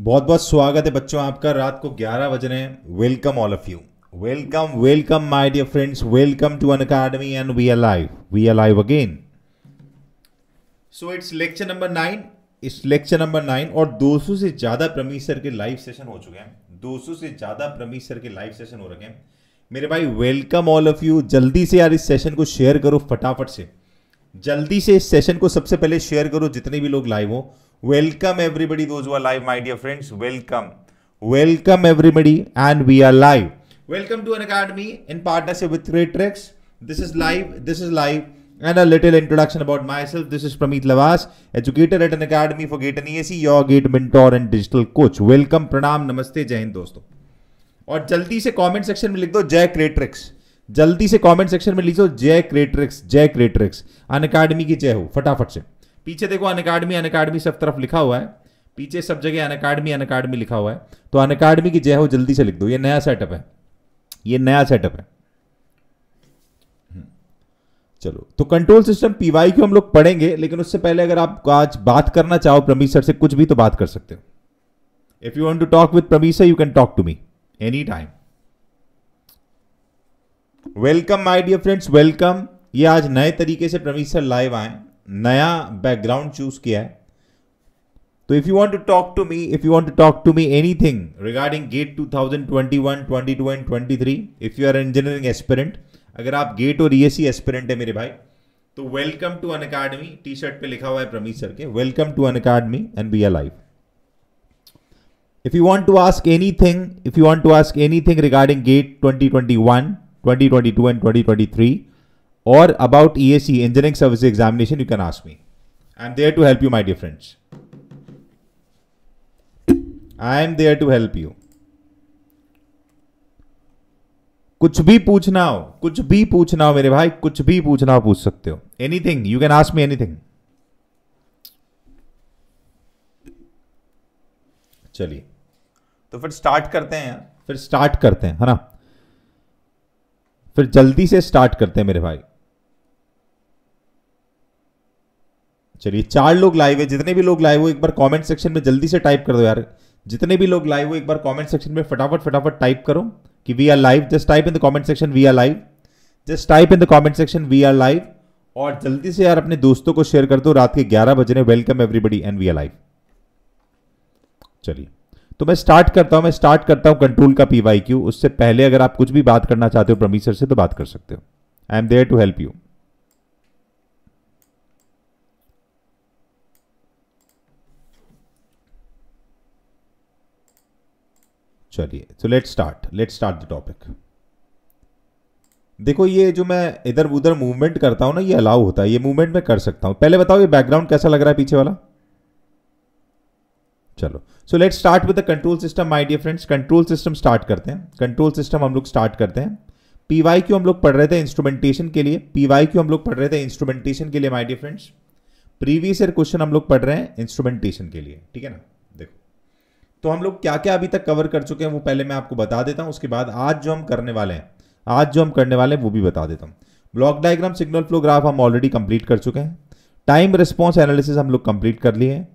बहुत बहुत स्वागत है बच्चों आपका रात को 11 बज रहे हैं welcome all of you welcome welcome my dear friends welcome to Unacademy and we are live we are live again so it's lecture number nine इस लेक्चर नंबर नाइन और 200 से ज़्यादा प्रमी सर के लाइव सेशन हो चुके हैं 200 से ज़्यादा प्रमी सर के लाइव सेशन हो रखे हैं मेरे भाई वेलकम ऑल ऑफ यू जल्दी से यार इस सेशन को शेयर करो फटाफट से जल्दी से इस सेशन को सबसे पहले शेयर करो जितने भी लोग लाइव हो welcome everybody those are live my dear friends welcome welcome everybody and we are live welcome to Unacademy in partnership with great treks this is live this is live and a and a little introduction about myself. This is Pramit Lavas, educator at an academy for Gate and see your GATE mentor and digital coach welcome प्रणाम नमस्ते जय हिंद दोस्तों. और जल्दी से comment section में लिख दो जय क्रेट्रिक्स जल्दी से कमेंट सेक्शन में लिख दो जय क्रेट्रिक्स जय क्रेट्रिक्स अन अकाडमी की जय हो फटाफट से पीछे देखो अन अकाडमी अन अकाडमी सब तरफ लिखा हुआ है पीछे सब जगह अन अकाडमी अन अकाडमी लिखा हुआ है तो अन अकाडमी की जय हो जल्दी से लिख दो ये नया सेटअप है ये नया सेटअप है हम्म। चलो तो कंट्रोल सिस्टम पीवाई क्यों हम लोग पढ़ेंगे लेकिन उससे पहले अगर आप आज बात करना चाहो प्रमीश सर से कुछ भी तो बात कर सकते हो if you want to talk with Pramish sir you can talk to me any time welcome my dear friends welcome ये आज नए तरीके से प्रवीण सर लाइव आए नया बैकग्राउंड चूज किया है तो if you want to talk to me if you want to talk to me anything regarding GATE 2021, 22 and 23 if you are engineering aspirant अगर आप गेट और ईएससी एस्पिरेंट है मेरे भाई तो welcome to Unacademy T shirt पे लिखा हुआ है प्रमीश सर के welcome to Unacademy and be a life If you want to ask anything, if you want to ask anything regarding GATE 2021, 2022 and 2023 or about ESE engineering service examination, you can ask me. I'm there to help you, my dear friends. I'm there to help you. कुछ भी पूछना हो कुछ भी पूछना हो मेरे भाई कुछ भी पूछना हो पूछ सकते हो anything you can ask me anything चलिए तो फिर स्टार्ट करते हैं फिर स्टार्ट करते हैं है ना फिर जल्दी से स्टार्ट करते हैं मेरे भाई चलिए चार लोग लाइव है जितने भी लोग लाइव हो एक बार कमेंट सेक्शन में जल्दी से टाइप कर दो यार जितने भी लोग लाइव हो एक बार कमेंट सेक्शन में फटाफट फटाफट टाइप करो कि we are live just type in the comment section we are live just type in the comment section we are live और जल्दी से यार अपने दोस्तों को शेयर कर दो रात के ग्यारह बजने welcome everybody and we are live चलिए तो मैं स्टार्ट करता हूं मैं स्टार्ट करता हूं कंट्रोल का पीवाई क्यू उससे पहले अगर आप कुछ भी बात करना चाहते हो प्रमी सर से तो बात कर सकते हो I am there to help you चलिए so let start let start the topic देखो ये जो मैं इधर उधर मूवमेंट करता हूं ना ये अलाउ होता है ये मूवमेंट मैं कर सकता हूं पहले बताओ ये बैकग्राउंड कैसा लग रहा है पीछे वाला चलो so let start with the control system my dear friends control system start करते हैं कंट्रोल सिस्टम हम लोग स्टार्ट करते हैं पी वाई क्यू हम लोग पढ़ रहे थे इंस्ट्रूमेंटेशन के लिए पी वाई क्यू हम लोग पढ़ रहे थे इंस्ट्रूमेंटेशन के लिए my dear friends previous year question हम लोग पढ़ रहे हैं इंस्ट्रूमेंटेशन के लिए ठीक है ना देखो तो हम लोग क्या क्या अभी तक कवर कर चुके हैं वो पहले मैं आपको बता देता हूँ उसके बाद आज जो हम करने वाले हैं आज जो हम करने वाले हैं वो भी बता देता हूँ ब्लॉक डायग्राम सिग्नल फ्लोग्राफ हम ऑलरेडी कंप्लीट कर चुके हैं टाइम रिस्पॉन्स एनालिसिस हम लोग कंप्लीट कर लिए हैं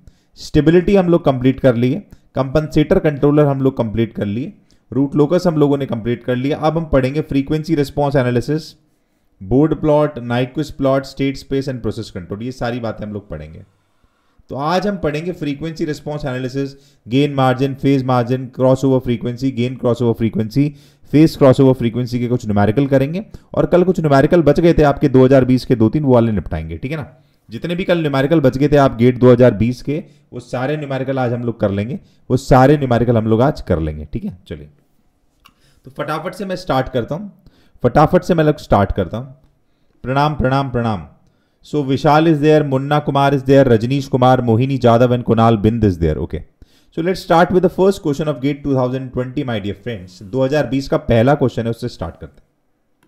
स्टेबिलिटी हम लोग कंप्लीट कर लिए कंपनसेटर कंट्रोलर हम लोग कंप्लीट कर लिए रूट लोकस हम लोगों ने कंप्लीट कर लिया अब हम पढ़ेंगे frequency response analysis Bode plot Nyquist plot state space and process control ये सारी बातें हम लोग पढ़ेंगे तो आज हम पढ़ेंगे frequency response analysis gain margin phase margin cross over frequency gain cross over frequency phase cross over frequency के कुछ न्यूमेरिकल करेंगे और कल कुछ न्यूमेरिकल बच गए थे आपके 2020 के दो तीन वो वाले निपटाएंगे ठीक है ना जितने भी कल न्यूमेरिकल बच गए थे आप गेट 2020 के वो सारे न्यूमेरिकल आज हम लोग कर लेंगे वो सारे न्यूमेरिकल हम लोग आज कर लेंगे ठीक है चलिए तो फटाफट से मैं स्टार्ट करता हूँ फटाफट से मैं लोग स्टार्ट करता हूँ प्रणाम प्रणाम प्रणाम so Vishal is there Munna Kumar is there Rajneesh Kumar Mohini Jadhav and Kunal Bind is there okay so let start with the first question of GATE 2020 my dear friends 2020 का पहला क्वेश्चन है उससे स्टार्ट करते हैं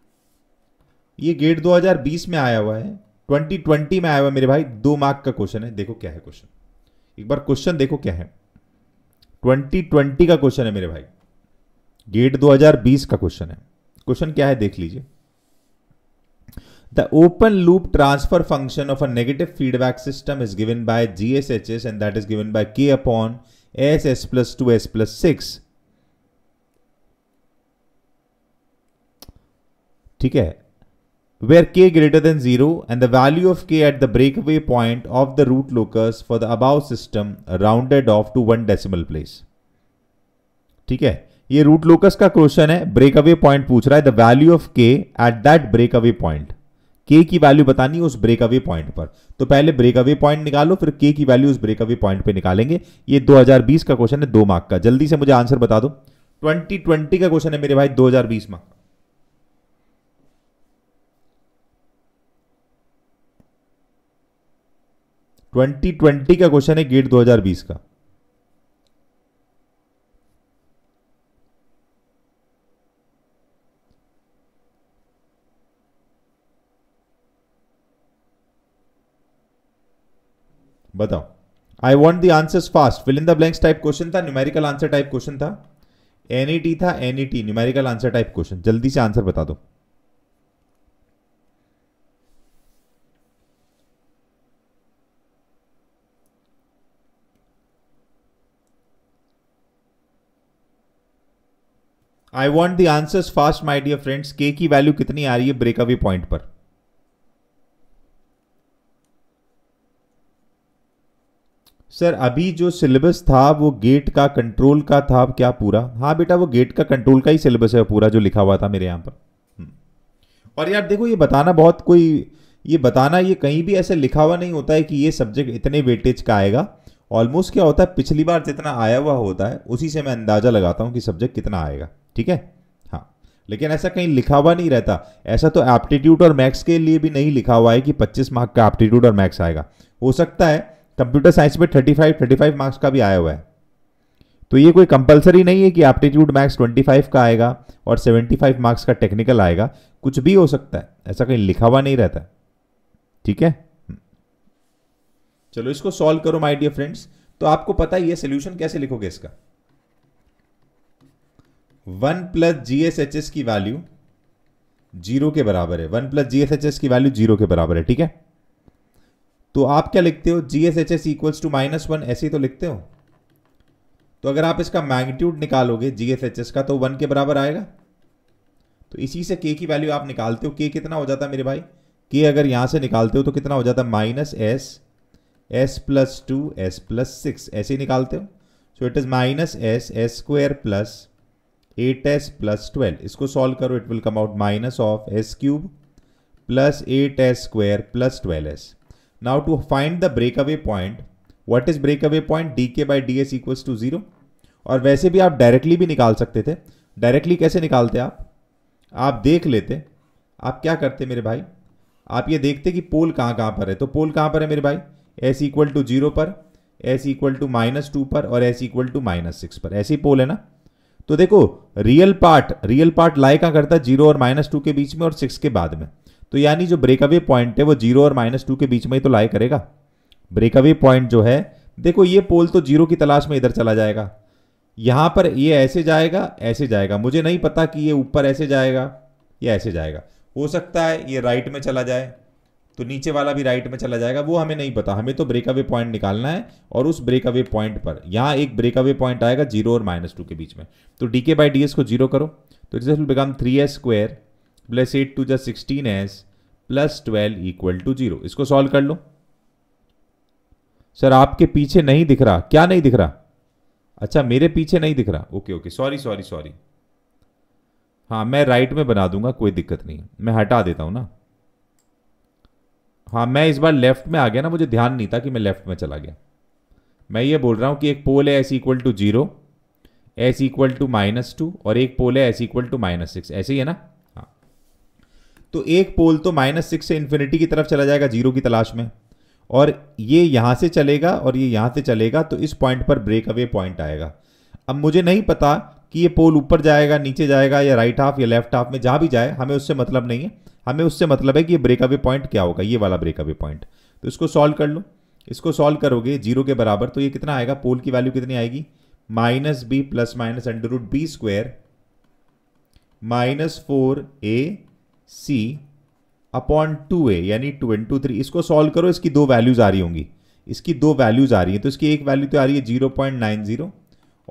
ये गेट 2020 में आया हुआ है 2020 में आया हुआ मेरे भाई दो मार्क का क्वेश्चन है देखो क्या है क्वेश्चन एक बार क्वेश्चन देखो क्या है 2020 का क्वेश्चन है मेरे भाई गेट 2020 का क्वेश्चन है क्वेश्चन क्या है देख लीजिए the open loop transfer function of a negative feedback system is given by G S H S and that is given by K upon S S plus two S plus six ठीक है where k greater than 0 and the value of k at the breakaway point of the root locus for the above system rounded off to one decimal place. ठीक है ये root locus का question है breakaway point पूछ रहा है the value of K at that breakaway point K की value बतानी है उस ब्रेकअवे पॉइंट पर तो पहले ब्रेकअवे पॉइंट निकालो फिर के की वैल्यू उस ब्रेकअवे पॉइंट पे निकालेंगे ये 2020 का क्वेश्चन है दो मार्क का जल्दी से मुझे आंसर बता दो 2020 का क्वेश्चन है मेरे भाई 2020 में 2020 का क्वेश्चन है गेट 2020 का बताओ I want the answer fast fill in the blanks type question था न्यूमेरिकल आंसर टाइप क्वेश्चन था एनईटी e था NET numerical answer type question जल्दी से आंसर बता दो I want the answers fast my dear friends K की value कितनी आ रही है ब्रेकअवे पॉइंट पर सर अभी जो सिलेबस था वो गेट का कंट्रोल का था क्या पूरा हाँ बेटा वो गेट का कंट्रोल का ही सिलेबस है पूरा जो लिखा हुआ था मेरे यहाँ पर हम्म। और यार देखो ये बताना बहुत कोई ये बताना ये कहीं भी ऐसे लिखा हुआ नहीं होता है कि ये सब्जेक्ट इतने वेटेज का आएगा ऑलमोस्ट क्या होता है पिछली बार जितना आया हुआ होता है उसी से मैं अंदाज़ा लगाता हूँ कि सब्जेक्ट कितना आएगा ठीक है हाँ लेकिन ऐसा कहीं लिखा हुआ नहीं रहता ऐसा तो एप्टीट्यूड और मैक्स के लिए भी नहीं लिखा हुआ है कि 25 मार्क का एप्टीट्यूड और मैक्स आएगा हो सकता है कंप्यूटर साइंस में 35 35 मार्क्स का भी आया हुआ है तो ये कोई कंपलसरी नहीं है कि एप्टीट्यूड मैक्स 25 का आएगा और 75 मार्क्स का टेक्निकल आएगा कुछ भी हो सकता है ऐसा कहीं लिखा हुआ नहीं रहता ठीक है हम्म। चलो इसको सॉल्व करो माय डियर फ्रेंड्स तो आपको पता है ये सोल्यूशन कैसे लिखोगे इसका one plus G S H S की वैल्यू जीरो के बराबर है one plus G S H S की वैल्यू जीरो के बराबर है ठीक है तो आप क्या लिखते हो G S H S equals to minus one ऐसे ही तो लिखते हो तो अगर आप इसका मैग्नीट्यूड निकालोगे जी एस एच एस का तो वन के बराबर आएगा तो इसी से के की वैल्यू आप निकालते हो के कितना हो जाता है मेरे भाई के अगर यहाँ से निकालते हो तो कितना हो जाता है minus S S plus two S plus six ऐसे ही निकालते हो so it is minus S S square plus eight S plus twelve इसको सॉल्व करो it will come out minus of S cube plus eight S square plus twelve S now to find the break away point what is break away point D K by D S equals to zero और वैसे भी आप directly भी निकाल सकते थे directly कैसे निकालते आप आप देख लेते आप क्या करते मेरे भाई आप ये देखते कि पोल कहाँ कहाँ पर है तो पोल कहाँ पर है मेरे भाई एस इक्वल टू जीरो पर S equal to minus two पर और S equal to minus six पर ऐसी पोल है ना तो देखो real part real part lie कहाँ करता है जीरो और माइनस टू के बीच में और सिक्स के बाद में तो यानी जो ब्रेकअवे पॉइंट है वो जीरो और माइनस टू के बीच में ही तो लाई करेगा ब्रेकअवे पॉइंट जो है देखो ये पोल तो जीरो की तलाश में इधर चला जाएगा यहाँ पर ये ऐसे जाएगा ऐसे जाएगा मुझे नहीं पता कि ये ऊपर ऐसे जाएगा या ऐसे जाएगा हो सकता है ये राइट में चला जाए तो नीचे वाला भी राइट में चला जाएगा वो हमें नहीं पता हमें तो ब्रेक अवे पॉइंट निकालना है और उस ब्रेक अवे पॉइंट पर यहाँ एक ब्रेक अवे पॉइंट आएगा जीरो और माइनस टू के बीच में तो D K by D S को जीरो करो तो this will become three S square plus eight two just sixteen S plus twelve equal to zero इसको सॉल्व कर लो सर आपके पीछे नहीं दिख रहा क्या नहीं दिख रहा अच्छा मेरे पीछे नहीं दिख रहा okay okay sorry sorry sorry हाँ मैं राइट में बना दूंगा कोई दिक्कत नहीं मैं हटा देता हूँ ना हाँ मैं इस बार लेफ्ट में आ गया ना मुझे ध्यान नहीं था कि मैं लेफ्ट में चला गया मैं ये बोल रहा हूँ कि एक पोल है S equal to zero S equal to minus two और एक पोल है S equal to minus six ऐसे ही है ना हाँ तो एक पोल तो माइनस सिक्स से इन्फिनिटी की तरफ चला जाएगा जीरो की तलाश में और ये यहाँ से चलेगा और ये यहाँ से चलेगा तो इस पॉइंट पर ब्रेक अवे पॉइंट आएगा अब मुझे नहीं पता कि ये पोल ऊपर जाएगा नीचे जाएगा या राइट हाफ या लेफ्ट हाफ में जहाँ भी जाए हमें उससे मतलब नहीं है हमें उससे मतलब है कि ये ब्रेकअवे पॉइंट क्या होगा ये वाला ब्रेकअवे पॉइंट तो इसको सॉल्व कर लो इसको सॉल्व करोगे जीरो के बराबर तो ये कितना आएगा पोल की वैल्यू कितनी आएगी minus B plus minus under root B square minus four A C upon two A यानी टू एंड टू थ्री इसको सॉल्व करो इसकी दो वैल्यूज़ आ रही होंगी इसकी दो वैल्यूज़ आ रही है तो इसकी एक वैल्यू तो आ रही है जीरो पॉइंट नाइन जीरो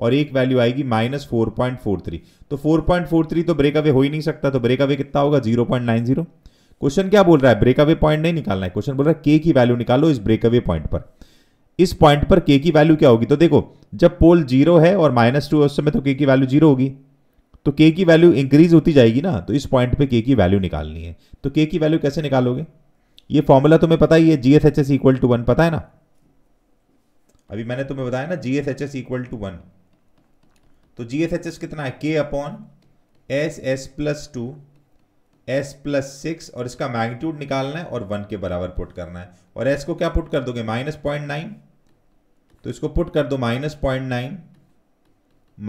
और एक वैल्यू आएगी minus four point four three तो फोर पॉइंट फोर थ्री तो ब्रेक अवे हो ही नहीं सकता तो ब्रेक अवे कितना होगा zero point nine zero question क्या बोल रहा है ब्रेक अवे पॉइंट नहीं निकालना है क्वेश्चन बोल रहा है के की वैल्यू निकालो इस ब्रेक अवे पॉइंट पर इस पॉइंट पर के की वैल्यू क्या होगी तो देखो जब पोल जीरो है और माइनस टू उस समय तो के की वैल्यू जीरो होगी तो के की वैल्यू इंक्रीज होती जाएगी ना तो इस पॉइंट पे के की वैल्यू निकालनी है तो के की वैल्यू कैसे निकालोगे ये फॉर्मूला तुम्हें पता ही है G S H S equal to one पता है ना अभी मैंने तुम्हें बताया ना G S H S equal to one तो जी एस एच एस कितना है K upon S S plus two S plus six और इसका मैग्नीट्यूड निकालना है और वन के बराबर पुट करना है और एस को क्या पुट कर दोगे माइनस पॉइंट नाइन तो इसको पुट कर दो minus point nine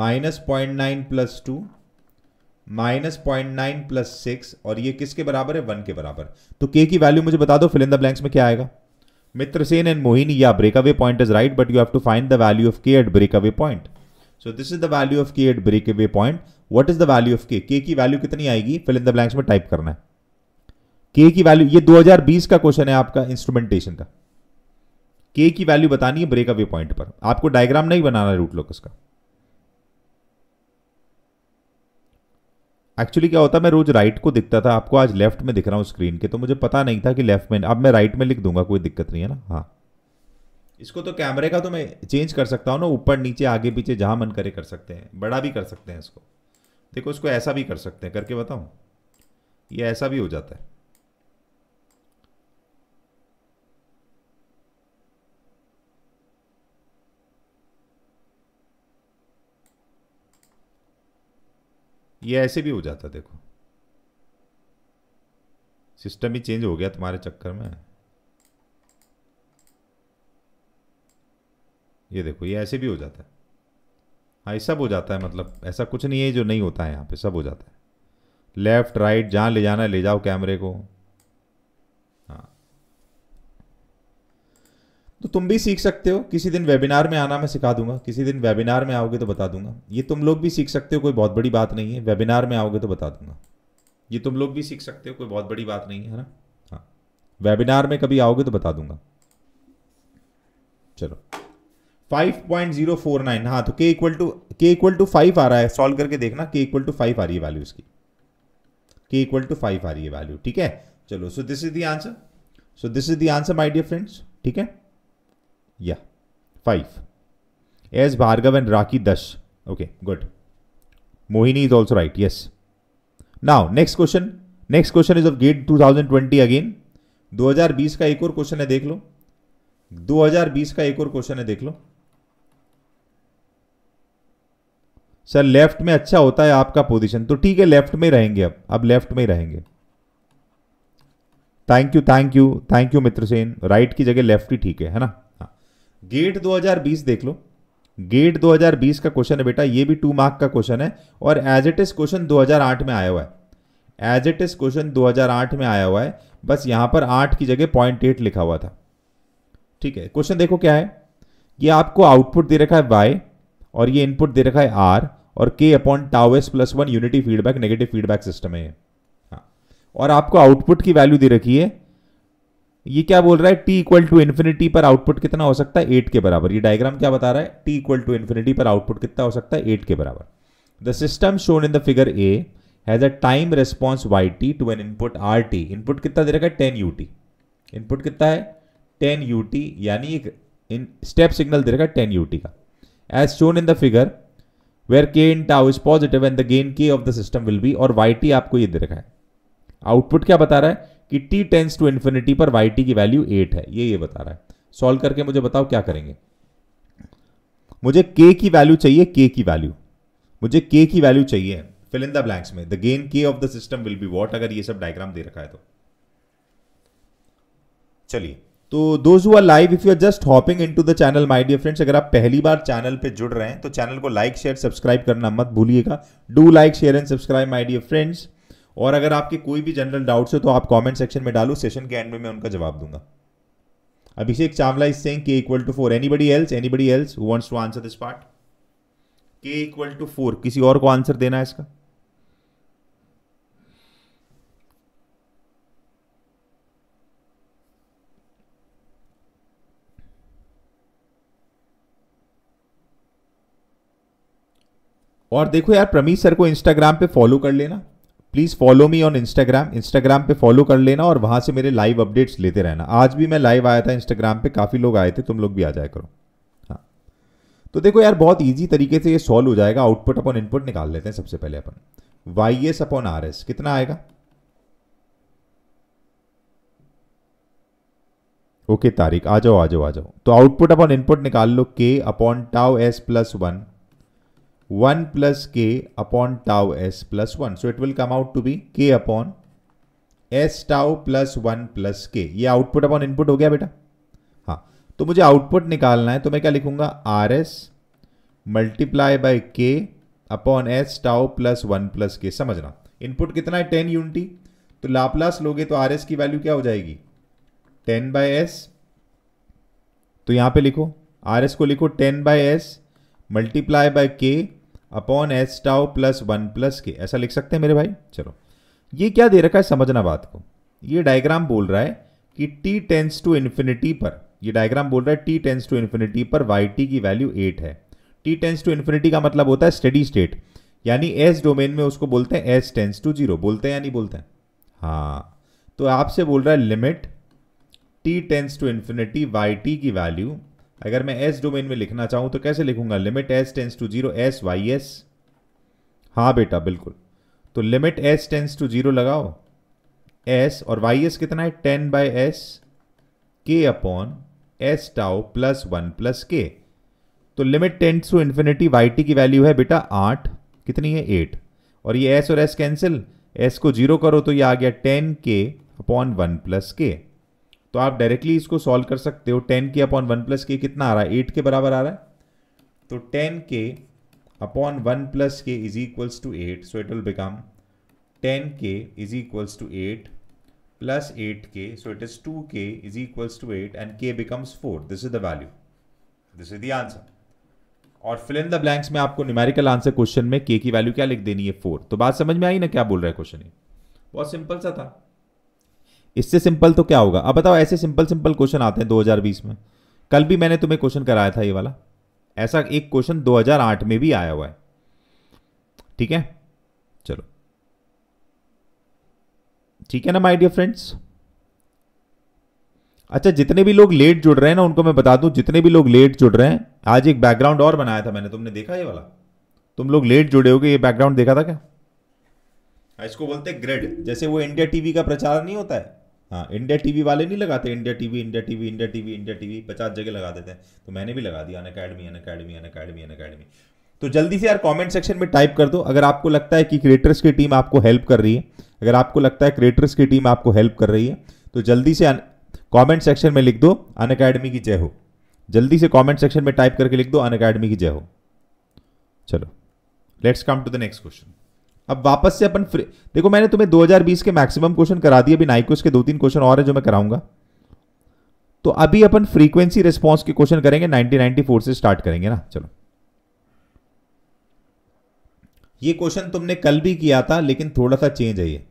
minus point nine plus two minus point nine plus six और ये किसके बराबर है वन के बराबर तो के की वैल्यू मुझे बता दो फिल इन द ब्लैंक्स में क्या आएगा मित्र सेन एंड मोहिनी या breakaway point is right but you have to find the value of K at breakaway point so this is the value of K at break away point what is the value of K K की value कितनी आएगी fill in the blanks में type करना है के की value ये 2020 का क्वेश्चन है आपका इंस्ट्रूमेंटेशन का के की वैल्यू बतानी है ब्रेक अवे पॉइंट पर आपको डायग्राम नहीं बनाना है रूट लोकस का एक्चुअली क्या होता मैं रोज राइट को दिखता था आपको आज लेफ्ट में दिख रहा हूं स्क्रीन के तो मुझे पता नहीं था कि लेफ्ट में अब मैं राइट में लिख दूंगा कोई दिक्कत नहीं है ना हाँ इसको तो कैमरे का तो मैं चेंज कर सकता हूँ ना ऊपर नीचे आगे पीछे जहाँ मन करे कर सकते हैं बड़ा भी कर सकते हैं इसको देखो इसको ऐसा भी कर सकते हैं करके बताऊँ ये ऐसा भी हो जाता है ये ऐसे भी हो जाता देखो सिस्टम ही चेंज हो गया तुम्हारे चक्कर में ये देखो ये ऐसे भी हो जाता है हाँ ये सब हो जाता है मतलब ऐसा कुछ नहीं है जो नहीं होता है यहाँ पे सब हो जाता है लेफ़्ट राइट जहाँ ले जाना है ले जाओ कैमरे को हाँ तो तुम भी सीख सकते हो किसी दिन वेबिनार में आना मैं सिखा दूंगा किसी दिन वेबिनार में आओगे तो बता दूंगा ये तुम लोग भी सीख सकते हो कोई बहुत बड़ी बात नहीं है वेबिनार में आओगे तो बता दूंगा ये तुम लोग भी सीख सकते हो कोई बहुत बड़ी बात नहीं है ना हाँ वेबिनार में कभी आओगे तो बता दूंगा चलो 5.049 हाँ तो k equal to k equal to five आ रहा है सॉल्व करके देखना k इक्वल टू फाइव आ रही है वैल्यू इसकी k इक्वल टू फाइव आ रही है वैल्यू ठीक है चलो so this is the answer so this is the answer my dear friends ठीक है या five S Bhargav and Rakhi Dash okay good Mohini is also right yes now next question next question is of GATE two again दो का एक और question है देख लो 2020 का एक और क्वेश्चन है देख लो सर लेफ्ट में अच्छा होता है आपका पोजीशन तो ठीक है लेफ्ट में रहेंगे अब अब लेफ्ट में ही रहेंगे thank you thank you thank you Mitra Sen right की जगह लेफ्ट ही ठीक है है ना गेट हाँ। 2020 देख लो गेट 2020 का क्वेश्चन है बेटा ये भी टू मार्क का क्वेश्चन है और एज इट इज क्वेश्चन 2008 में आया हुआ है एज इट इज क्वेश्चन 2008 में आया हुआ है बस यहां पर आठ की जगह पॉइंट एट लिखा हुआ था ठीक है क्वेश्चन देखो क्या है ये आपको आउटपुट दे रखा है वाई और ये इनपुट दे रखा है आर और K upon tau S plus one unity feedback negative feedback system है हाँ। और आपको आउटपुट की वैल्यू दे रखी है ये क्या बोल रहा है टी इक्वल टू इन्फिनिटी पर आउटपुट कितना हो सकता है एट के बराबर ये डायग्राम क्या बता रहा है टी इक्वल टू इन्फिनिटी पर आउटपुट कितना हो सकता है एट के बराबर the system shown in the figure A has a time response Y T to an input R T input कितना दे रखा है टेन यू टी इनपुट कितना है टेन यू टी यानी एक स्टेप सिग्नल दे रखा है टेन यू टी का as shown in the figure where k in tau is positive and the gain k of the system will be और yt आपको ये दे रखा है आउटपुट क्या बता रहा है कि t टेंस टू इन्फिनिटी पर yt की वैल्यू 8 है ये ये बता रहा है सॉल्व करके मुझे बताओ क्या करेंगे मुझे k की वैल्यू चाहिए k की वैल्यू मुझे k की वैल्यू चाहिए फिल इन द ब्लैंक्स में the gain K of the system will be what अगर ये सब डायग्राम दे रखा है तो चलिए तो दोज हुआ live if you are just hopping into the channel my dear friends अगर आप पहली बार चैनल पे जुड़ रहे हैं तो चैनल को लाइक शेयर सब्सक्राइब करना मत भूलिएगा do like share and subscribe my dear friends और अगर आपके कोई भी जनरल डाउट्स हो तो आप कमेंट सेक्शन में डालो सेशन के एंड में मैं उनका जवाब दूंगा Abhishek Chawla is saying K equal to four anybody else anybody else wants to answer this part K equal to four किसी और को आंसर देना है इसका और देखो यार प्रमीत सर को इंस्टाग्राम पे फॉलो कर लेना please follow me on Instagram Instagram पे फॉलो कर लेना और वहाँ से मेरे लाइव अपडेट्स लेते रहना आज भी मैं लाइव आया था इंस्टाग्राम पे काफ़ी लोग आए थे तुम लोग भी आ जाया करो हाँ तो देखो यार बहुत ईजी तरीके से ये सॉल्व हो जाएगा आउटपुट अपॉन इनपुट निकाल लेते हैं सबसे पहले अपन Y S upon R S कितना आएगा ओके तारीख आ जाओ आ जाओ आ जाओ तो आउटपुट अपॉन इनपुट निकाल लो K upon tau S plus one 1 plus k upon tau s plus 1. So it will come out to be k upon s tau plus 1 plus k. ये आउटपुट अपॉन इनपुट हो गया बेटा हाँ तो मुझे output निकालना है तो मैं क्या लिखूंगा R S multiply by K upon S tau plus one plus K समझना इनपुट कितना है टेन यूनिटी तो लाप्लास लोगे तो आर एस की वैल्यू क्या हो जाएगी टेन बाय एस तो यहां पे लिखो आर एस को लिखो ten by S multiply by K upon H tau plus one plus K ऐसा लिख सकते हैं मेरे भाई चलो ये क्या दे रखा है समझना बात को ये डायग्राम बोल रहा है कि टी टेंस टू इन्फिनिटी पर ये डायग्राम बोल रहा है टी टेंस टू इन्फिनिटी पर वाई टी की वैल्यू एट है टी टेंस टू इन्फिनिटी का मतलब होता है स्टडी स्टेट यानी एस डोमेन में उसको बोलते हैं एस टेंस टू जीरो बोलते हैं या नहीं बोलते हैं हाँ तो आपसे बोल रहा है limit T tends to infinity Y T की वैल्यू अगर मैं एस डोमेन में लिखना चाहूँ तो कैसे लिखूंगा limit S tends to zero S Y S हाँ बेटा बिल्कुल तो limit S tends to zero लगाओ एस और वाई एस कितना है ten by S K upon S tau plus one plus K तो limit tends to infinity Y T की वैल्यू है बेटा आठ कितनी है एट और ये एस और एस कैंसिल एस को जीरो करो तो ये आ गया ten k upon one plus K तो आप डायरेक्टली इसको सॉल्व कर सकते हो ten k upon one plus के कितना आ रहा है एट के बराबर आ रहा है तो ten k upon one plus k is equals to eight so it will become ten k is equals to eight plus eight k so it is two k is equals to eight and k becomes four this is the value this is the answer और fill in the blanks में आपको numerical answer question में के की value क्या लिख देनी है फोर तो बात समझ में आई ना क्या बोल रहा है क्वेश्चन ये बहुत सिंपल सा था इससे सिंपल तो क्या होगा अब बताओ ऐसे सिंपल सिंपल क्वेश्चन आते हैं 2020 में कल भी मैंने तुम्हें क्वेश्चन कराया था ये वाला ऐसा एक क्वेश्चन 2008 में भी आया हुआ है ठीक है चलो ठीक है ना माय डियर फ्रेंड्स अच्छा जितने भी लोग लेट जुड़ रहे हैं ना उनको मैं बता दूं जितने भी लोग लेट जुड़ रहे हैं आज एक बैकग्राउंड और बनाया था मैंने तुमने देखा ये वाला तुम लोग लेट जुड़े गए ये बैकग्राउंड देखा था क्या इसको बोलते हैं ग्रेड जैसे वो इंडिया टीवी का प्रचार नहीं होता है हाँ इंडिया टीवी वाले नहीं लगाते India TV India TV India TV India TV पचास जगह लगा देते हैं तो मैंने भी लगा दिया Unacademy Unacademy Unacademy Unacademy तो जल्दी से यार कमेंट सेक्शन में टाइप कर दो अगर आपको लगता है कि क्रिएटर्स की टीम आपको हेल्प कर रही है अगर आपको लगता है क्रिएटर्स की टीम आपको हेल्प कर रही है तो जल्दी से कॉमेंट सेक्शन में लिख दो अन अकेडमी की जय हो जल्दी से कॉमेंट सेक्शन में टाइप करके लिख दो अन अकेडमी की जय हो चलो let's come to the next question अब वापस से अपन फ्री देखो मैंने तुम्हें 2020 के मैक्सिमम क्वेश्चन करा दिए अभी नाइकोस के दो तीन क्वेश्चन और है जो मैं कराऊंगा तो अभी अपन फ्रीक्वेंसी रिस्पॉन्स के क्वेश्चन करेंगे 1994 से स्टार्ट करेंगे ना चलो ये क्वेश्चन तुमने कल भी किया था लेकिन थोड़ा सा चेंज है ये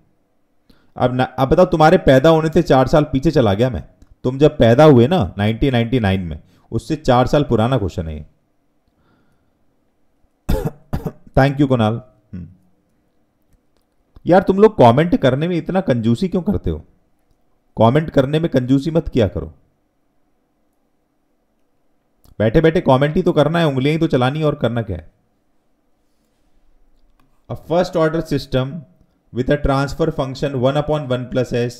अब अब बताओ तुम्हारे पैदा होने से चार साल पीछे चला गया मैं तुम जब पैदा हुए ना 1999 में उससे चार साल पुराना क्वेश्चन है ये थैंक यू कुणाल यार तुम लोग कमेंट करने में इतना कंजूसी क्यों करते हो कमेंट करने में कंजूसी मत किया करो बैठे बैठे कमेंट ही तो करना है उंगलियां ही तो चलानी और करना क्या है a first order system with a transfer function one upon one plus s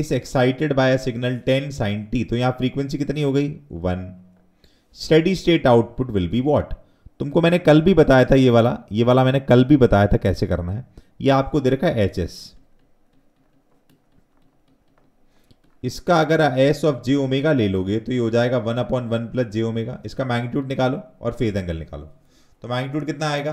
is excited by a signal ten sine t तो यहां फ्रीक्वेंसी कितनी हो गई one steady state output will be what तुमको मैंने कल भी बताया था ये वाला ये वाला मैंने कल भी बताया था कैसे करना है ये आपको दे रखा है एच एस इसका अगर एस ऑफ जे ओमेगा ले लोगे तो ये हो जाएगा one upon one plus j omega इसका मैग्नीट्यूड निकालो और फेद एंगल निकालो तो मैग्नीट्यूड कितना आएगा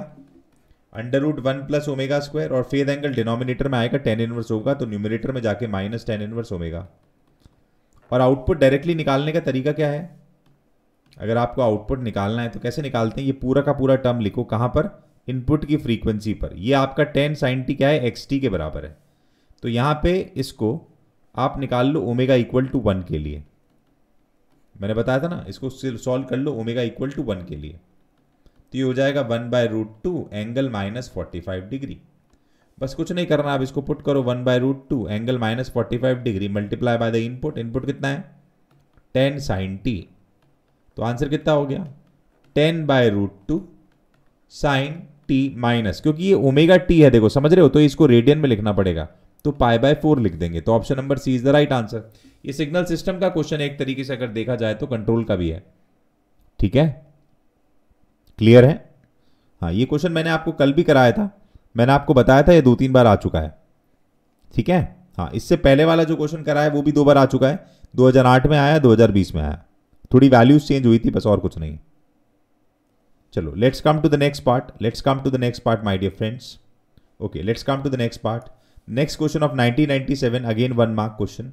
under root one plus omega square और फेद एंगल डिनोमिनेटर में आएगा टेन इनवर्स होगा तो न्यूमिनेटर में जाके माइनस टेन इनवर्स ओमेगा और आउटपुट डायरेक्टली निकालने का तरीका क्या है अगर आपको आउटपुट निकालना है तो कैसे निकालते हैं ये पूरा का पूरा टर्म लिखो कहाँ पर इनपुट की फ्रीक्वेंसी पर ये आपका टेन साइन टी क्या है एक्स टी के बराबर है तो यहाँ पे इसको आप निकाल लो ओमेगा इक्वल टू वन के लिए मैंने बताया था ना इसको सॉल्व कर लो ओमेगा इक्वल टू वन के लिए तो ये हो जाएगा one by root two angle minus forty five degree बस कुछ नहीं करना आप इसको पुट करो one by root two angle minus forty five degree multiply by the input input कितना है टेन साइन टी तो आंसर कितना हो गया ten by root two sine t minus क्योंकि ये ओमेगा टी है देखो समझ रहे हो तो इसको रेडियन में लिखना पड़ेगा तो पाई बाय फोर लिख देंगे तो option number C is the right answer ये सिग्नल सिस्टम का क्वेश्चन एक तरीके से अगर देखा जाए तो कंट्रोल का भी है ठीक है क्लियर है हाँ ये क्वेश्चन मैंने आपको कल भी कराया था मैंने आपको बताया था ये दो तीन बार आ चुका है ठीक है हाँ इससे पहले वाला जो क्वेश्चन कराया वो भी दो बार आ चुका है 2008 में आया 2020 में आया थोड़ी वैल्यूज चेंज हुई थी बस और कुछ नहीं चलो let's come to the next part let's come to the next part my dear friends okay let's come to the next part next question of 1997 again one mark question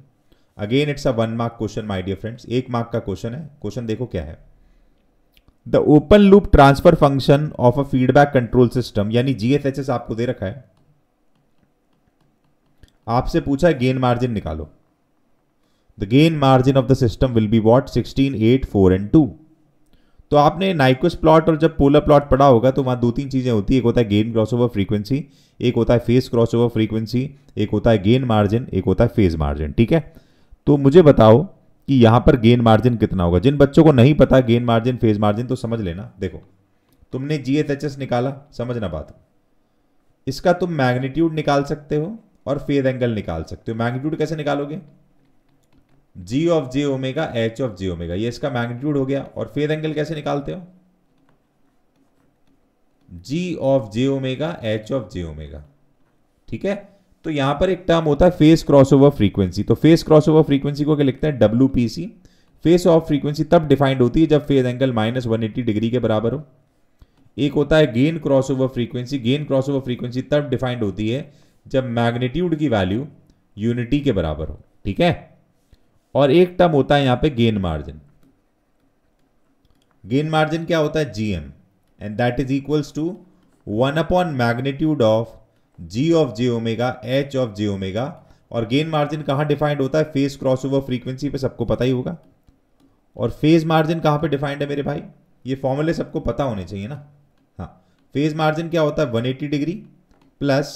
again it's a one mark question my dear friends एक mark का question है question देखो क्या है the open loop transfer function of a feedback control system यानी GFHS आपको दे रखा है आपसे पूछा है गेन मार्जिन निकालो the gain margin of the system will be what sixteen eight four and two तो आपने नाइक्वेस्ट प्लॉट और जब पोलर प्लॉट पढ़ा होगा तो वहाँ दो तीन चीज़ें होती है एक होता है गेन ओवर फ्रीक्वेंसी एक होता है फेस क्रॉस ओवर फ्रीक्वेंसी एक होता है गेन मार्जिन एक होता है फेज मार्जिन ठीक है तो मुझे बताओ कि यहाँ पर गेन मार्जिन कितना होगा जिन बच्चों को नहीं पता गेन मार्जिन फेज मार्जिन तो समझ लेना देखो तुमने जी निकाला समझना बात इसका तुम मैग्नीट्यूड निकाल सकते हो और फेज एंगल निकाल सकते हो मैग्नीट्यूड कैसे निकालोगे G of J omega H of J omega ये इसका मैग्नीट्यूड हो गया और फेज एंगल कैसे निकालते हो G of J omega H of J omega ठीक है तो यहां पर एक टर्म होता है फेस क्रॉसओवर फ्रीक्वेंसी तो फेस क्रॉसओवर फ्रीक्वेंसी को क्या लिखते हैं W P C phase of frequency तब डिफाइंड होती है जब phase angle minus one eighty degree के बराबर हो एक होता है gain crossover frequency gain crossover frequency तब डिफाइंड होती है जब मैग्नीट्यूड की वैल्यू यूनिटी के बराबर हो ठीक है और एक टर्म होता है यहां पे गेन मार्जिन गेन मार्जिन क्या होता है GM and that is equals to one upon magnitude of ji of J omega H of J omega और गेन मार्जिन कहां डिफाइंड होता है फेज क्रॉसओवर फ्रीक्वेंसी पे सबको पता ही होगा और फेज मार्जिन कहां पे डिफाइंड है मेरे भाई ये फॉर्मूले सबको पता होने चाहिए ना हाँ फेज मार्जिन क्या होता है 180 degree plus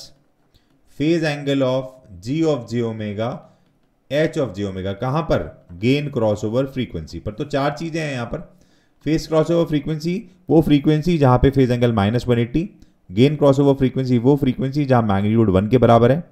phase angle of ji of J omega H of J omega कहां पर गेन क्रॉसओवर फ्रीक्वेंसी पर तो चार चीज़ें हैं यहां पर फेस क्रॉसओवर फ्रीक्वेंसी वो फ्रीक्वेंसी जहां पे phase angle minus one eighty gain over frequency वो फ्रीक्वेंसी जहां मैग्नीट्यूड वन के बराबर है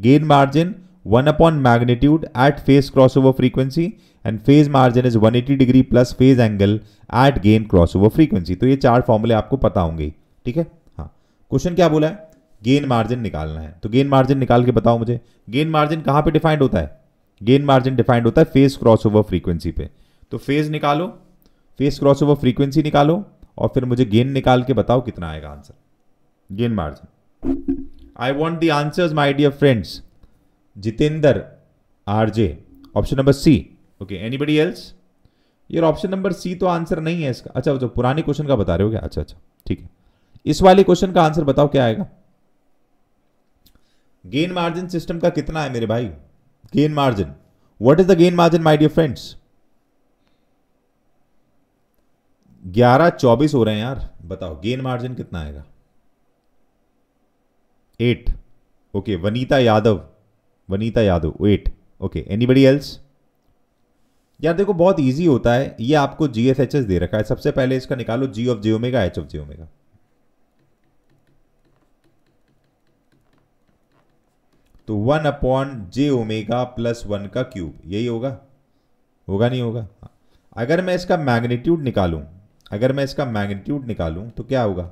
gain margin one upon magnitude at phase cross over frequency and phase margin is 180 degree plus phase angle at gain over frequency तो ये चार फॉर्मूले आपको पता होंगे ठीक है हाँ क्वेश्चन क्या बोला है गेन मार्जिन निकालना है तो गेन मार्जिन निकाल के बताओ मुझे गेन मार्जिन कहाँ पे डिफाइंड होता है गेन मार्जिन डिफाइंड होता है फेस क्रॉस ओवर फ्रीक्वेंसी पे तो फेज निकालो फेस क्रॉस ओवर फ्रीक्वेंसी निकालो और फिर मुझे गेन निकाल के बताओ कितना आएगा answer gain margin I want the answer my dear friends Jitendra RJ option number C okay anybody else यार ऑप्शन नंबर सी तो आंसर नहीं है इसका अच्छा जो पुराने क्वेश्चन का बता रहे हो क्या अच्छा अच्छा ठीक है इस वाले क्वेश्चन का आंसर बताओ क्या आएगा गेन मार्जिन सिस्टम का कितना है मेरे भाई gain margin what is the gain margin my dear friends 11 24 हो रहे हैं यार बताओ गेन मार्जिन कितना आएगा eight okay Vanita Yadav Vanita Yadav eight okay anybody else यार देखो बहुत इजी होता है ये आपको जीएसएचएस दे रखा है सबसे पहले इसका निकालो G of ji omega H of ji omega तो one upon j omega plus one का क्यूब यही होगा होगा नहीं होगा हाँ। अगर मैं इसका मैग्नीट्यूड निकालूं अगर मैं इसका मैग्नीट्यूड निकालूं तो क्या होगा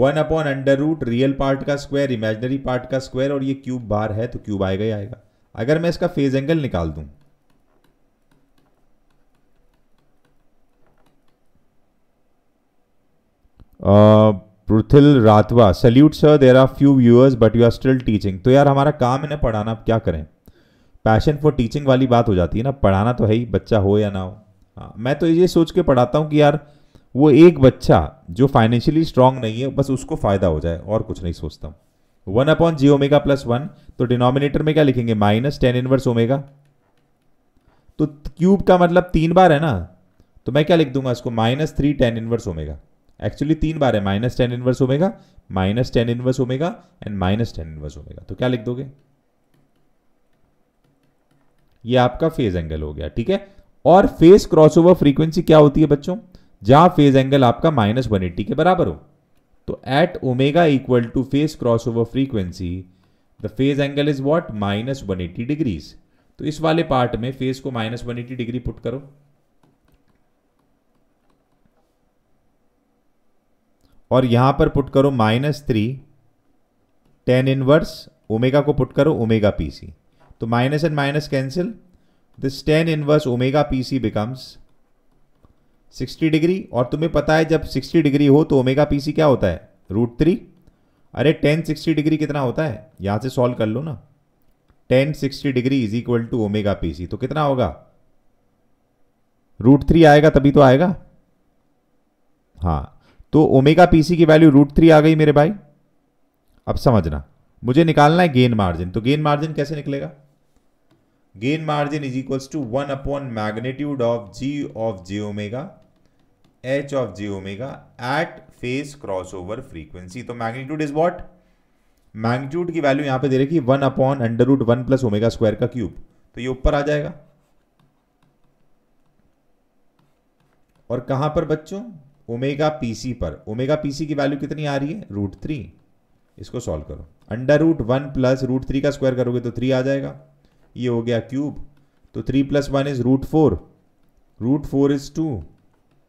one upon under root real part का स्क्वायर इमेजनरी पार्ट का स्क्वायर और ये क्यूब बाहर है तो क्यूब आएगा ही आएगा अगर मैं इसका फेज एंगल निकाल दूं आ, Prithil Rathwa salute sir there are few viewers but you are still teaching तो यार हमारा काम है ना पढ़ाना क्या करें पैशन फॉर टीचिंग वाली बात हो जाती है ना पढ़ाना तो है ही बच्चा हो या ना हो हाँ मैं तो ये सोच के पढ़ाता हूँ कि यार वो एक बच्चा जो फाइनेंशियली स्ट्रांग नहीं है बस उसको फ़ायदा हो जाए और कुछ नहीं सोचता हूँ वन अपॉन जी ओमेगा प्लस वन तो डिनोमिनेटर में क्या लिखेंगे माइनस टेन इनवर्स ओमेगा तो क्यूब का मतलब तीन बार है ना तो मैं क्या लिख दूंगा इसको minus three tan inverse omega actually तीन बार है minus ten inverse omega minus ten inverse omega and minus ten inverse omega तो क्या लिख दोगे ये आपका फेज एंगल हो गया ठीक है और फेज क्रॉसओवर फ्रीक्वेंसी क्या होती है बच्चों जहां फेज एंगल आपका माइनस वन एट्टी के बराबर हो तो at omega equal to phase over frequency the phase angle is what minus one eighty degrees तो इस वाले पार्ट में फेज को minus one eighty degree put करो और यहाँ पर पुट करो minus three tan inverse omega को पुट करो ओमेगा पी सी तो minus and minus cancel this tan inverse omega P C becomes 60 degree और तुम्हें पता है जब 60 डिग्री हो तो ओमेगा पी सी क्या होता है रूट थ्री अरे टेन सिक्सटी डिग्री कितना होता है यहाँ से सॉल्व कर लो ना tan sixty degree is equal to omega P C तो कितना होगा रूट थ्री आएगा तभी तो आएगा हाँ तो ओमेगा पीसी की वैल्यू रूट थ्री आ गई मेरे भाई अब समझना मुझे निकालना है गेन मार्जिन तो गेन मार्जिन कैसे निकलेगा gain margin is equals to one upon magnitude of ji of J omega H of J omega at phase cross over frequency तो मैग्नीट्यूड इज वॉट मैग्नीट्यूड की वैल्यू यहां पे दे रखी one upon under root one plus omega square का cube तो ये ऊपर आ जाएगा और कहां पर बच्चों ओमेगा पीसी पर ओमेगा पीसी की वैल्यू कितनी आ रही है रूट थ्री इसको सॉल्व करो under root one plus root three का स्क्वायर करोगे तो थ्री आ जाएगा ये हो गया क्यूब तो three plus one is root four root four is two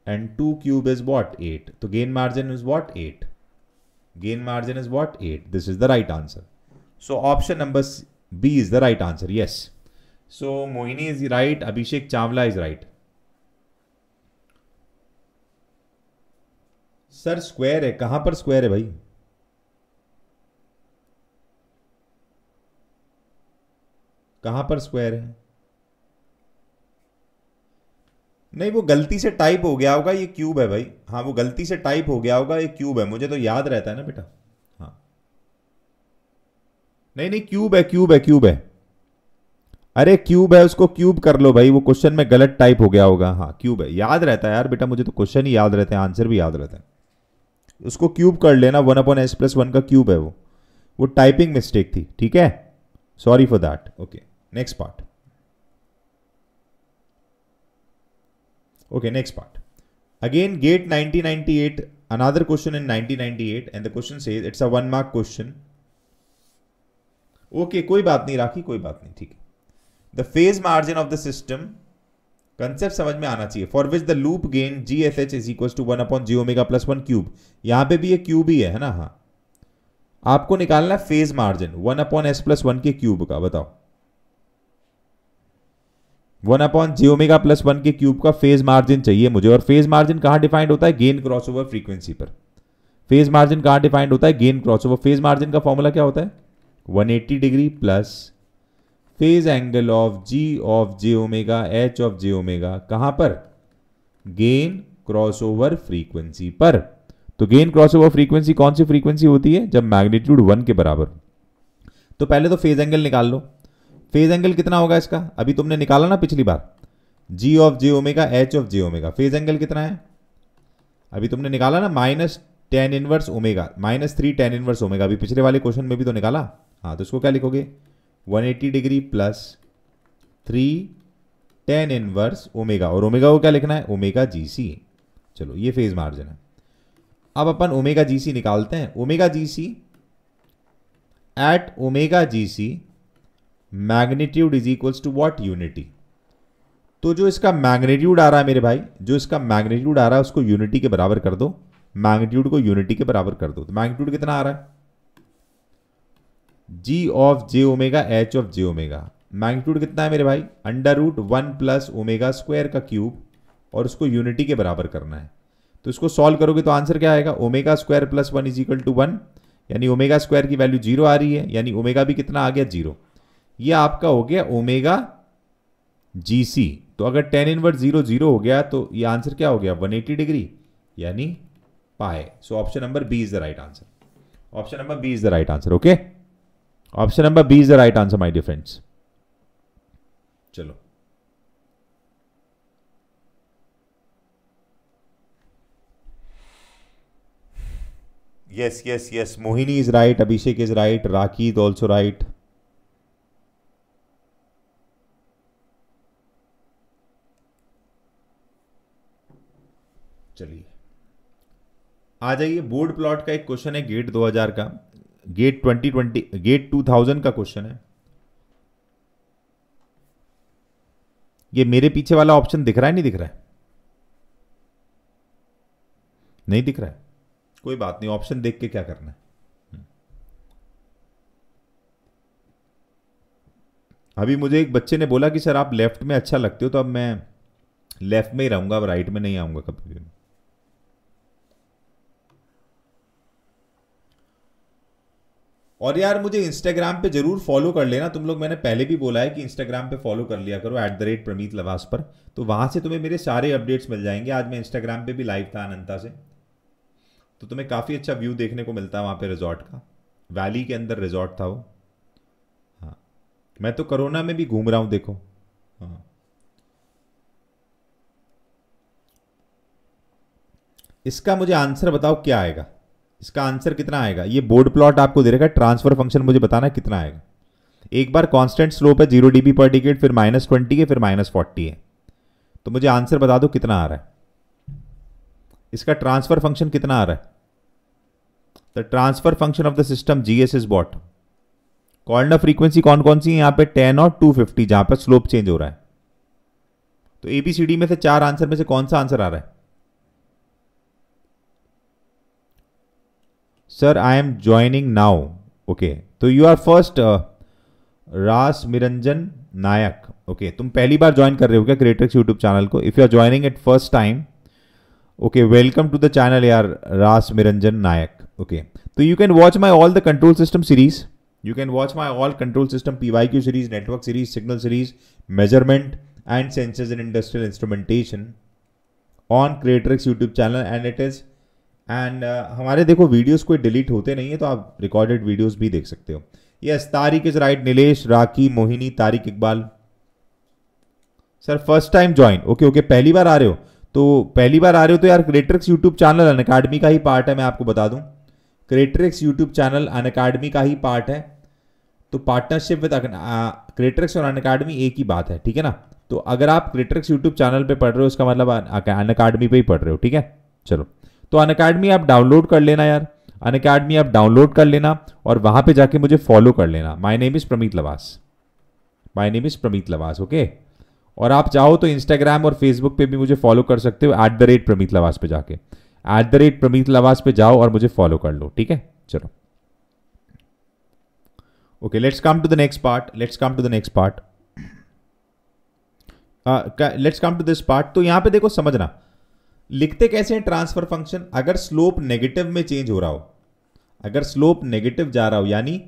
and two cube is what eight तो gain margin is what eight gain margin is what eight this is the right answer so option number B is the right answer yes so Mohini is right Abhishek Chawla is right sir square है कहाँ पर square है भाई कहाँ पर square है नहीं वो गलती से टाइप हो गया होगा ये क्यूब है भाई हाँ वो गलती से टाइप हो गया होगा ये क्यूब है मुझे तो याद रहता है ना बेटा हाँ नहीं नहीं क्यूब है क्यूब है क्यूब है अरे क्यूब है उसको क्यूब कर लो भाई वो क्वेश्चन में गलत टाइप हो गया होगा हाँ क्यूब है याद रहता है यार बेटा मुझे तो क्वेश्चन ही याद रहते हैं आंसर भी याद रहते हैं उसको क्यूब कर लेना one upon s plus one का क्यूब है वो वो टाइपिंग मिस्टेक थी ठीक है sorry for that okay next part okay next part again gate 1998 another question in 1998 and the question says it's a one mark question okay कोई बात नहीं राखी कोई बात नहीं ठीक है the phase margin of the system concept समझ में आना चाहिए for which the loop gain G S H is equal to one upon ji omega plus one cube यहां पे भी ये क्यूब ही है, है ना हाँ आपको निकालना है phase margin one upon s plus one के क्यूब का बताओ वन अपॉन जी ओमेगा प्लस वन के क्यूब का फेज मार्जिन चाहिए मुझे और फेज मार्जिन कहां डिफाइंड होता है गेन क्रॉस ओवर फ्रीक्वेंसी पर फेज मार्जिन कहां डिफाइंड होता है gain cross over phase margin का फॉर्मूला क्या होता है 180 degree plus phase angle of ji of J omega H of J omega कहां पर गेन क्रॉसओवर फ्रीक्वेंसी पर तो गेन क्रॉसओवर फ्रीक्वेंसी कौन सी फ्रीक्वेंसी होती है जब मैग्नीट्यूड वन के बराबर तो पहले तो फेज एंगल निकाल लो फेज एंगल कितना होगा इसका अभी तुमने निकाला ना पिछली बार G of J omega H of J omega phase angle कितना है अभी तुमने निकाला ना minus ten inverse omega minus three tan inverse omega अभी पिछले वाले क्वेश्चन में भी तो निकाला हाँ तो इसको क्या लिखोगे 180 degree plus three tan inverse omega और ओमेगा को क्या लिखना है ओमेगा जी सी चलो ये फेज मार्जिन है अब अपन ओमेगा जी सी निकालते हैं omega G C at omega G C magnitude is equals to what unity तो जो इसका मैग्नीट्यूड आ रहा है मेरे भाई जो इसका मैग्नीट्यूड आ रहा है उसको यूनिटी के बराबर कर दो मैग्नीट्यूड को यूनिटी के बराबर कर दो तो मैग्नीट्यूड कितना आ रहा है G of J omega H of J omega magnitude कितना है मेरे भाई under root one plus omega square का क्यूब और उसको यूनिटी के बराबर करना है तो इसको सॉल्व करोगे तो आंसर क्या आएगा omega square plus one is equal to one यानी ओमेगा स्क्वायर की वैल्यू जीरो आ रही है यानी ओमेगा भी कितना आ गया जीरो ये आपका हो गया ओमेगा जी सी तो अगर टेन इनवर्स जीरो जीरो हो गया तो ये आंसर क्या हो गया वन एटी डिग्री यानी pi so option number B is the right answer option number B is the right answer okay option number B is the right answer my डिफ्रेंड्स friends चलो yes yes yes Mohini is right Abhishek is right Rakhi is also right चलिए आ जाइए board plot का एक question है GATE 2000 का GATE twenty twenty GATE two thousand का क्वेश्चन है ये मेरे पीछे वाला ऑप्शन दिख रहा है नहीं दिख रहा है नहीं दिख रहा है कोई बात नहीं ऑप्शन देख के क्या करना है हम्म। अभी मुझे एक बच्चे ने बोला कि सर आप लेफ्ट में अच्छा लगते हो तो अब मैं लेफ्ट में ही रहूंगा अब राइट में नहीं आऊंगा कभी भी और यार मुझे इंस्टाग्राम पे जरूर फॉलो कर लेना तुम लोग मैंने पहले भी बोला है कि इंस्टाग्राम पे फॉलो कर लिया करो at the rate Prameet Lavas पर तो वहां से तुम्हें मेरे सारे अपडेट्स मिल जाएंगे आज मैं इंस्टाग्राम पे भी लाइव था अनंता से तो तुम्हें काफ़ी अच्छा व्यू देखने को मिलता है वहाँ पे रिजॉर्ट का वैली के अंदर रिजॉर्ट था वो हाँ मैं तो कोरोना में भी घूम रहा हूँ देखो हाँ इसका मुझे आंसर बताओ क्या आएगा इसका आंसर कितना आएगा ये बोर्ड प्लॉट आपको दे रहेगा ट्रांसफर फंक्शन मुझे बताना कितना आएगा एक बार कांस्टेंट स्लोप है जीरो डीबी पर टिकट फिर माइनस ट्वेंटी है फिर माइनस फोर्टी है तो मुझे आंसर बता दो कितना आ रहा है इसका ट्रांसफर फंक्शन कितना आ रहा है the transfer function of the system G S is what corner frequency कौन कौन सी है यहाँ पे टेन और टू फिफ्टी जहाँ पर स्लोप चेंज हो रहा है तो एबीसीडी में से चार आंसर में से कौन सा आंसर आ रहा है sir I am joining now okay तो you are first Rashmi Ranjan Nayak okay तुम पहली बार ज्वाइन कर रहे हो क्या क्रिएटर्स यूट्यूब चैनल को if you are joining at first time okay welcome to the channel यार रास मिरंजन नायक ओके तो you can watch my all the control system series you can watch my all control system P Y Q series network series signal series measurement and sensors in industrial instrumentation on Creatrix YouTube channel and it is and uh, हमारे देखो videos कोई delete होते नहीं है तो आप recorded videos भी देख सकते हो yes Tariq is right Nilesh Rakhi Mohini Tariq Iqbal sir first time join okay okay पहली बार आ रहे हो तो पहली बार आ रहे हो तो यार Creatrix YouTube channel Unacademy का ही पार्ट है मैं आपको बता दूं Creatrix YouTube channel Unacademy का ही पार्ट है तो पार्टनरशिप विद क्रेटरिक्स और अन अकाडमी एक ही बात है ठीक है ना तो अगर आप क्रेटरिक्स यूट्यूब चैनल पे पढ़ रहे हो उसका मतलब अन अकाडमी पे ही पढ़ रहे हो ठीक है चलो तो अन अकेडमी आप डाउनलोड कर लेना यार अन अकेडमी आप डाउनलोड कर लेना और वहां पे जाके मुझे फॉलो कर लेना my name is Prameet Lavas my name is Prameet Lavas okay और आप चाहो तो इंस्टाग्राम और फेसबुक पे भी मुझे फॉलो कर सकते हो at the rate Prameet Lavas पे जाके at the rate Prameet Lavas पे जाओ और मुझे फॉलो कर लो ठीक है चलो okay let's come to the next part let's come to the next part let's come to this part तो यहां पे देखो समझना लिखते कैसे हैं ट्रांसफर फंक्शन अगर स्लोप नेगेटिव में चेंज हो रहा हो अगर स्लोप नेगेटिव जा रहा हो यानी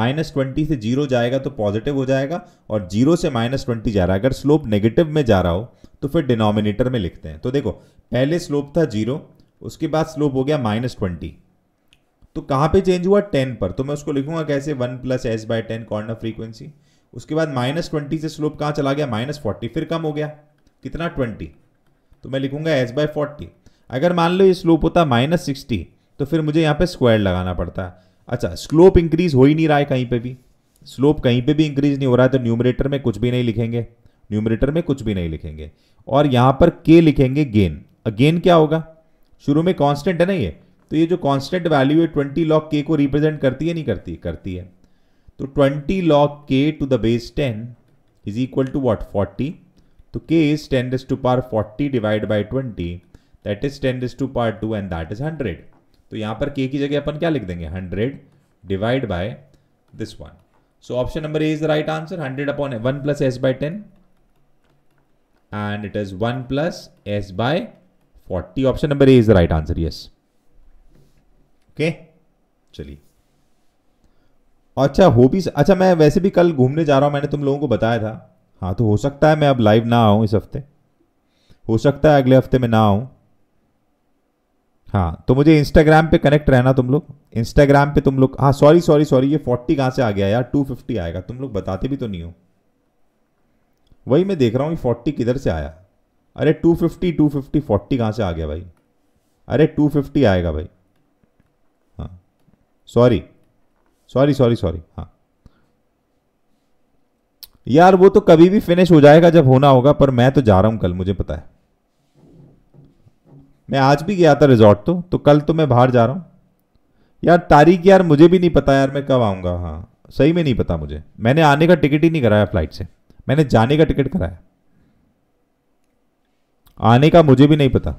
माइनस ट्वेंटी से जीरो जाएगा तो पॉजिटिव हो जाएगा और जीरो से माइनस ट्वेंटी जा रहा है अगर स्लोप नेगेटिव में जा रहा हो तो फिर डिनोमिनेटर में लिखते हैं तो देखो पहले स्लोप था जीरो उसके बाद स्लोप हो गया माइनस ट्वेंटी तो कहाँ पे चेंज हुआ टेन पर तो मैं उसको लिखूंगा कैसे one plus S by ten corner frequency उसके बाद माइनस ट्वेंटी से स्लोप कहाँ चला गया माइनस फोर्टी फिर कम हो गया कितना ट्वेंटी तो मैं लिखूंगा एस बाई फोर्टी अगर मान लो ये स्लोप होता माइनस सिक्सटी तो फिर मुझे यहाँ पे स्क्वायर लगाना पड़ता है अच्छा स्लोप इंक्रीज हो ही नहीं रहा है कहीं पे भी स्लोप कहीं पे भी इंक्रीज नहीं हो रहा है तो न्यूमरेटर में कुछ भी नहीं लिखेंगे न्यूमरेटर में कुछ भी नहीं लिखेंगे और यहाँ पर के लिखेंगे गेन अगेन क्या होगा शुरू में कॉन्स्टेंट है ना ये तो ये जो कॉन्स्टेंट वैल्यू है ट्वेंटी लॉक के को रिप्रेजेंट करती है नहीं करती करती है तो twenty log K to the base ten is equal to what forty तो k is tends to power forty divide by twenty that is tends to power two and that is hundred तो यहां पर के की जगह अपन क्या लिख देंगे hundred divide by this one so option number A is right answer 100 upon one plus S by ten and it is one plus S by forty option number A is right answer yes okay चलिए अच्छा भी अच्छा मैं वैसे भी कल घूमने जा रहा हूं मैंने तुम लोगों को बताया था हाँ तो हो सकता है मैं अब लाइव ना आऊँ इस हफ्ते हो सकता है अगले हफ्ते में ना आऊँ हाँ तो मुझे इंस्टाग्राम पे कनेक्ट रहना तुम लोग इंस्टाग्राम पे तुम लोग हाँ सॉरी सॉरी सॉरी ये फोर्टी कहाँ से आ गया यार टू फिफ्टी आएगा तुम लोग बताते भी तो नहीं हो वही मैं देख रहा हूँ ये फोर्टी किधर से आया अरे two fifty two fifty forty कहाँ से आ गया भाई अरे टू फिफ्टी आएगा भाई हाँ सॉरी सॉरी सॉरी सॉरी हाँ यार वो तो कभी भी फिनिश हो जाएगा जब होना होगा पर मैं तो जा रहा हूं कल मुझे पता है मैं आज भी गया था रिजॉर्ट तो तो कल तो मैं बाहर जा रहा हूँ यार तारीख यार मुझे भी नहीं पता यार मैं कब आऊँगा हाँ सही में नहीं पता मुझे मैंने आने का टिकट ही नहीं कराया फ्लाइट से मैंने जाने का टिकट कराया आने का मुझे भी नहीं पता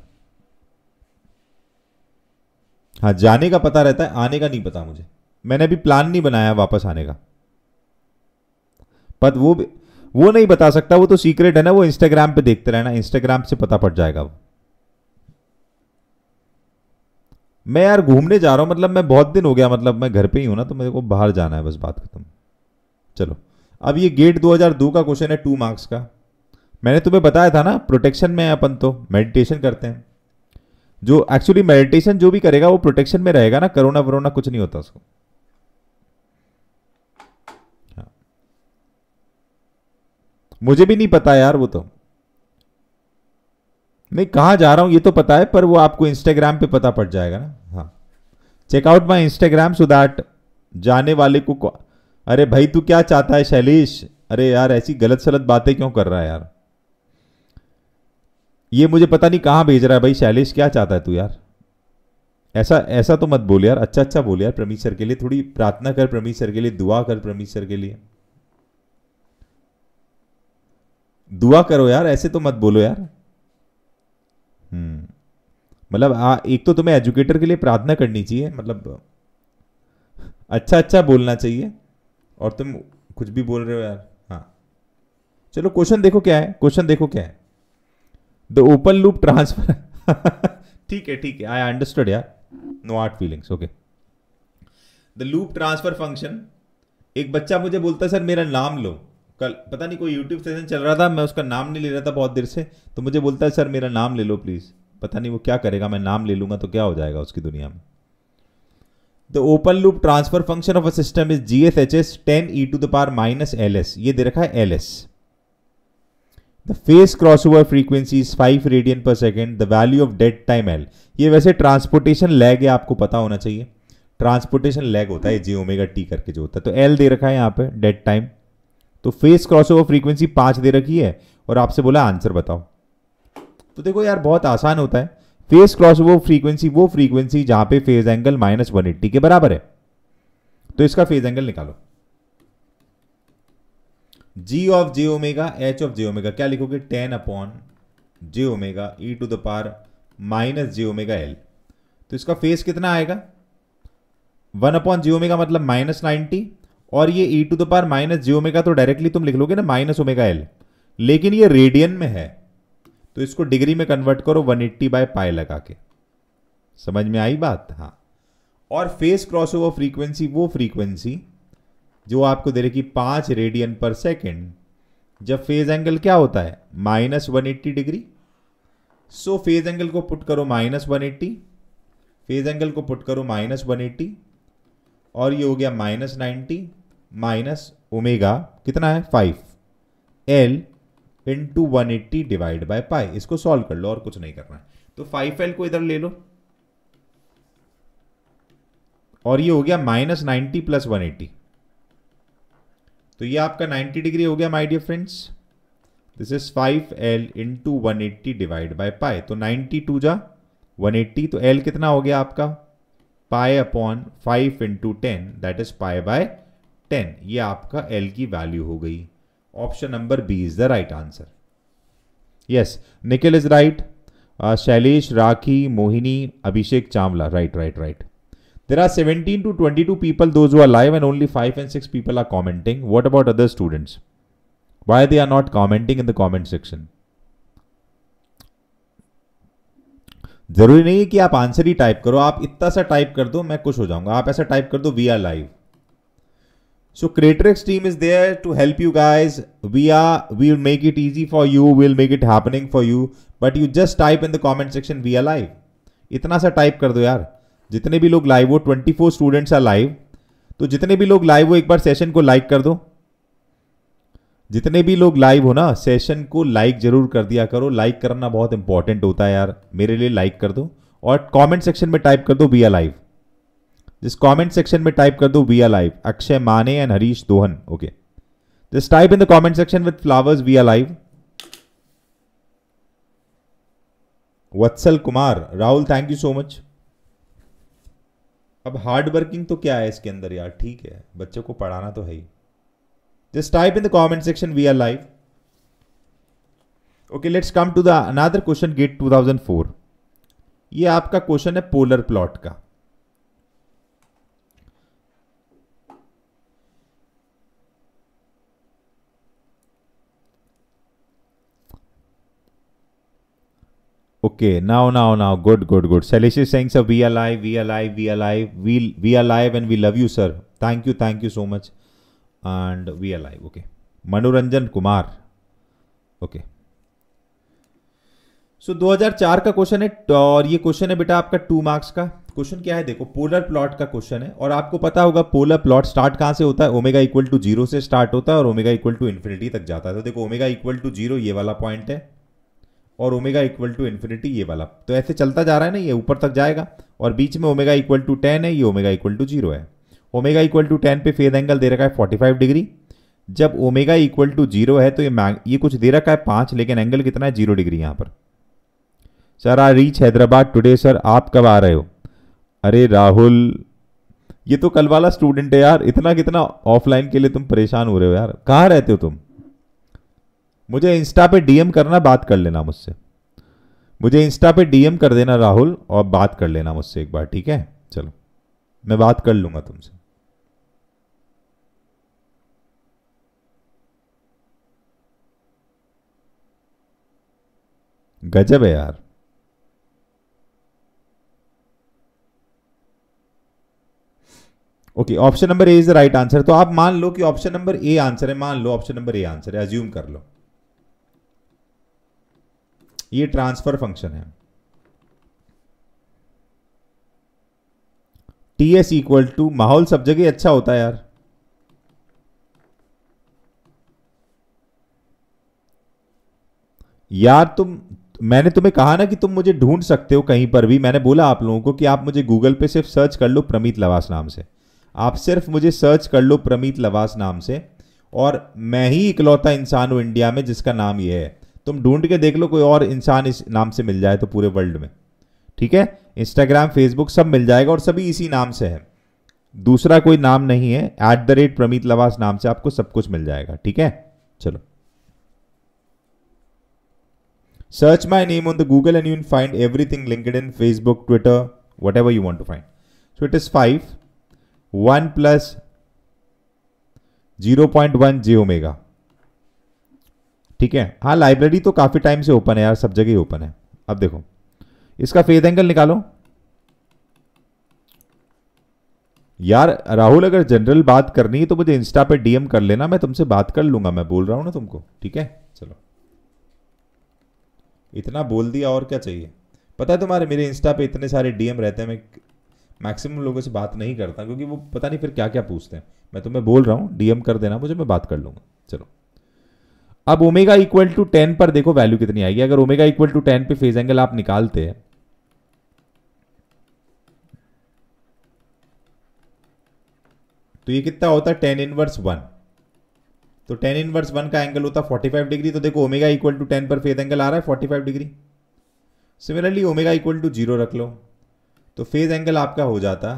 हाँ जाने का पता रहता है आने का नहीं पता मुझे मैंने अभी प्लान नहीं बनाया वापस आने का पर वो वो नहीं बता सकता वो तो सीक्रेट है ना वो इंस्टाग्राम पे देखते रहना इंस्टाग्राम से पता पड़ जाएगा वो मैं यार घूमने जा रहा हूं मतलब मैं बहुत दिन हो गया मतलब मैं घर पे ही हूं ना तो मेरे को बाहर जाना है बस बात खत्म चलो अब ये गेट 2002 का क्वेश्चन है टू मार्क्स का मैंने तुम्हें बताया था ना प्रोटेक्शन में अपन तो मेडिटेशन करते हैं जो एक्चुअली मेडिटेशन जो भी करेगा वो प्रोटेक्शन में रहेगा ना करोना वरोना कुछ नहीं होता उसको मुझे भी नहीं पता यार वो तो नहीं कहां जा रहा हूं ये तो पता है पर वो आपको इंस्टाग्राम पे पता पड़ जाएगा ना हाँ check out my Instagram so that जाने वाले को अरे भाई तू क्या चाहता है शैलेश अरे यार ऐसी गलत सलत बातें क्यों कर रहा है यार ये मुझे पता नहीं कहां भेज रहा है भाई शैलेश क्या चाहता है तू यार ऐसा ऐसा तो मत बोल यार अच्छा अच्छा बोल यार प्रमीत सर के लिए थोड़ी प्रार्थना कर प्रमीत सर के लिए दुआ कर प्रमीत सर के लिए दुआ करो यार ऐसे तो मत बोलो यार हम्म। मतलब एक तो तुम्हें एजुकेटर के लिए प्रार्थना करनी चाहिए मतलब अच्छा अच्छा बोलना चाहिए और तुम कुछ भी बोल रहे हो यार हाँ चलो क्वेश्चन देखो क्या है क्वेश्चन देखो क्या है द ओपन लूप ट्रांसफर ठीक है ठीक है आई अंडरस्टूड यार no hard feelings okay the loop transfer function एक बच्चा मुझे बोलता है सर मेरा नाम लो कल पता नहीं कोई यूट्यूब सेशन चल रहा था मैं उसका नाम नहीं ले रहा था बहुत देर से तो मुझे बोलता है सर मेरा नाम ले लो प्लीज़ पता नहीं वो क्या करेगा मैं नाम ले लूंगा तो क्या हो जाएगा उसकी दुनिया में the open loop transfer function of a system is G S H S ten e to the power minus L S ये दे रखा है L S the phase cross over frequency is five radian per second the value of dead time L ये वैसे transportation lag है आपको पता होना चाहिए ट्रांसपोर्टेशन लैग होता है जी ओमेगा टी करके जो होता है तो एल दे रखा है यहाँ पे डेड टाइम तो फेस क्रॉसओवर फ्रीक्वेंसी पाँच दे रखी है और आपसे बोला आंसर बताओ तो देखो यार बहुत आसान होता है फेस क्रॉसओवर फ्रीक्वेंसी वो फ्रीक्वेंसी जहां पे phase angle minus one eighty के बराबर है तो इसका फेज एंगल निकालो G of J omega H of J omega क्या लिखोगे ten upon j omega e to the power minus j omega L तो इसका फेस कितना आएगा वन अपॉन जे ओमेगा मतलब माइनस नाइनटी और ये e to the power minus j omega तो डायरेक्टली तुम लिख लोगे ना माइनस ओमेगा एल लेकिन ये रेडियन में है तो इसको डिग्री में कन्वर्ट करो 180 एट्टी बाय पाए लगा के समझ में आई बात हाँ और फेस ओवर फ्रीक्वेंसी वो फ्रीक्वेंसी जो आपको दे रही पांच रेडियन पर सेकेंड जब फेज एंगल क्या होता है minus one eighty degree so phase angle को पुट करो minus one eighty phase angle को पुट करो माइनस वन एट्टी और ये हो गया माइनस नाइन्टी माइनस ओमेगा कितना है five L into one eighty divide by pi इसको सॉल्व कर लो और कुछ नहीं करना है तो फाइव एल को इधर ले लो और ये हो गया minus ninety plus one eighty तो ये आपका नाइन्टी डिग्री हो गया my dear friends this is five L into one eighty divide by pi तो नाइन्टी टू जा वन एट्टी तो एल कितना हो गया आपका pi upon five into ten that is pi by ten ये आपका एल की वैल्यू हो गई option number B is the right answer yes Nikhil is right Shailesh rakhi Mohini Abhishek Chawla right right right there are seventeen to twenty two people those are live and only five and six people are commenting what about other students why they are not commenting in the comment section जरूरी नहीं है कि आप answer ही type करो आप इतना सा type कर दो मैं कुछ हो जाऊंगा आप ऐसा टाइप कर दो we are live So Creatrix team is there to help you guys. We are, we'll make it easy for you. We'll make it happening for you. But you just type in the comment section, we are live. इतना सा type कर दो यार जितने भी लोग live हो 24 students are live तो जितने भी लोग लाइव हो एक बार सेशन को लाइक कर दो जितने भी लोग लाइव हो ना सेशन को लाइक जरूर कर दिया करो लाइक करना बहुत इंपॉर्टेंट होता है यार मेरे लिए लाइक कर दो और कमेंट सेक्शन में टाइप कर दो बी आर लाइव जिस कमेंट सेक्शन में टाइप कर दो वी आर लाइव अक्षय माने and Harish Dohan okay just type in the comment section with flowers we are live Vatsal Kumar Rahul thank you so much अब हार्ड वर्किंग तो क्या है इसके अंदर यार ठीक है बच्चों को पढ़ाना तो है ही just type in the comment section we are live okay let's come to the another question GATE 2004 ये आपका क्वेश्चन है पोलर प्लॉट का Okay, now, now, now, good, good, good. Salish is saying, sir, we alive, we alive, we alive, we we alive, and we love you, sir. Thank you, thank you so much, and we alive. Okay, Manoranjan Kumar. Okay. So so, 2004 का question है और ये question है बेटा आपका two marks का question क्या है देखो पोलर प्लॉट का क्वेश्चन है और आपको पता होगा पोलर प्लॉट स्टार्ट कहाँ से होता है ओमेगा इक्वल टू जीरो से स्टार्ट होता है और ओमेगा इक्वल टू इन्फिनिटी तक जाता है तो देखो ओमेगा इक्वल टू जीरो ये वाला पॉइंट है और ओमेगा इक्वल टू इन्फिनिटी ये वाला तो ऐसे चलता जा रहा है ना ये ऊपर तक जाएगा और बीच में ओमेगा इक्वल टू टेन है ये ओमेगा इक्वल टू जीरो है ओमेगा इक्वल टू टेन पे फेज एंगल दे रखा है फोर्टी फाइव डिग्री जब ओमेगा इक्वल टू जीरो है तो ये ये कुछ दे रखा है पाँच लेकिन एंगल कितना है जीरो डिग्री यहाँ पर सर आ रीच हैदराबाद टुडे सर आप कब आ रहे हो अरे राहुल ये तो कल वाला स्टूडेंट है यार इतना कितना ऑफलाइन के लिए तुम परेशान हो रहे हो यार कहाँ रहते हो तुम मुझे इंस्टा पे डीएम करना बात कर लेना मुझसे मुझे इंस्टा पे डीएम कर देना राहुल और बात कर लेना मुझसे एक बार ठीक है चलो मैं बात कर लूंगा तुमसे गजब है यार okay option number A is the right answer तो आप मान लो कि ऑप्शन नंबर ए आंसर है मान लो ऑप्शन नंबर ए आंसर है अज्यूम कर लो ये ट्रांसफर फंक्शन है टी एस इक्वल टू माहौल सब जगह अच्छा होता है यार यार तुम मैंने तुम्हें कहा ना कि तुम मुझे ढूंढ सकते हो कहीं पर भी मैंने बोला आप लोगों को कि आप मुझे गूगल पे सिर्फ सर्च कर लो प्रमीत लवास नाम से आप सिर्फ मुझे सर्च कर लो प्रमीत लवास नाम से और मैं ही इकलौता इंसान हूं इंडिया में जिसका नाम यह है तुम ढूंढ के देख लो कोई और इंसान इस नाम से मिल जाए तो पूरे वर्ल्ड में ठीक है इंस्टाग्राम फेसबुक सब मिल जाएगा और सभी इसी नाम से है दूसरा कोई नाम नहीं है एट द रेट प्रमित लवास नाम से आपको सब कुछ मिल जाएगा ठीक है चलो search my name on the Google and you find everything LinkedIn Facebook Twitter whatever you want to find so it is five one plus zero point one j omega ठीक है हाँ library तो काफ़ी time से open है यार सब जगह ओपन है अब देखो इसका फेज एंगल निकालो यार राहुल अगर जनरल बात करनी है तो मुझे इंस्टा पे डीएम कर लेना मैं तुमसे बात कर लूंगा मैं बोल रहा हूं ना तुमको ठीक है चलो इतना बोल दिया और क्या चाहिए पता है तुम्हारे मेरे इंस्टा पे इतने सारे डीएम रहते हैं मैं मैक्सिमम लोगों से बात नहीं करता क्योंकि वो पता नहीं फिर क्या क्या पूछते हैं मैं तुम्हें बोल रहा हूँ डीएम कर देना मुझे मैं बात कर लूंगा चलो अब ओमेगा इक्वल टू टेन पर देखो वैल्यू कितनी आएगी अगर ओमेगा इक्वल टू टेन पे फेज एंगल आप निकालते हैं तो ये कितना होता टेन इनवर्स वन तो टेन इनवर्स वन का एंगल होता फोर्टी फाइव डिग्री तो देखो ओमेगा इक्वल टू टेन पर फेज एंगल आ रहा है forty five degree similarly omega equal to zero रख लो तो फेज एंगल आपका हो जाता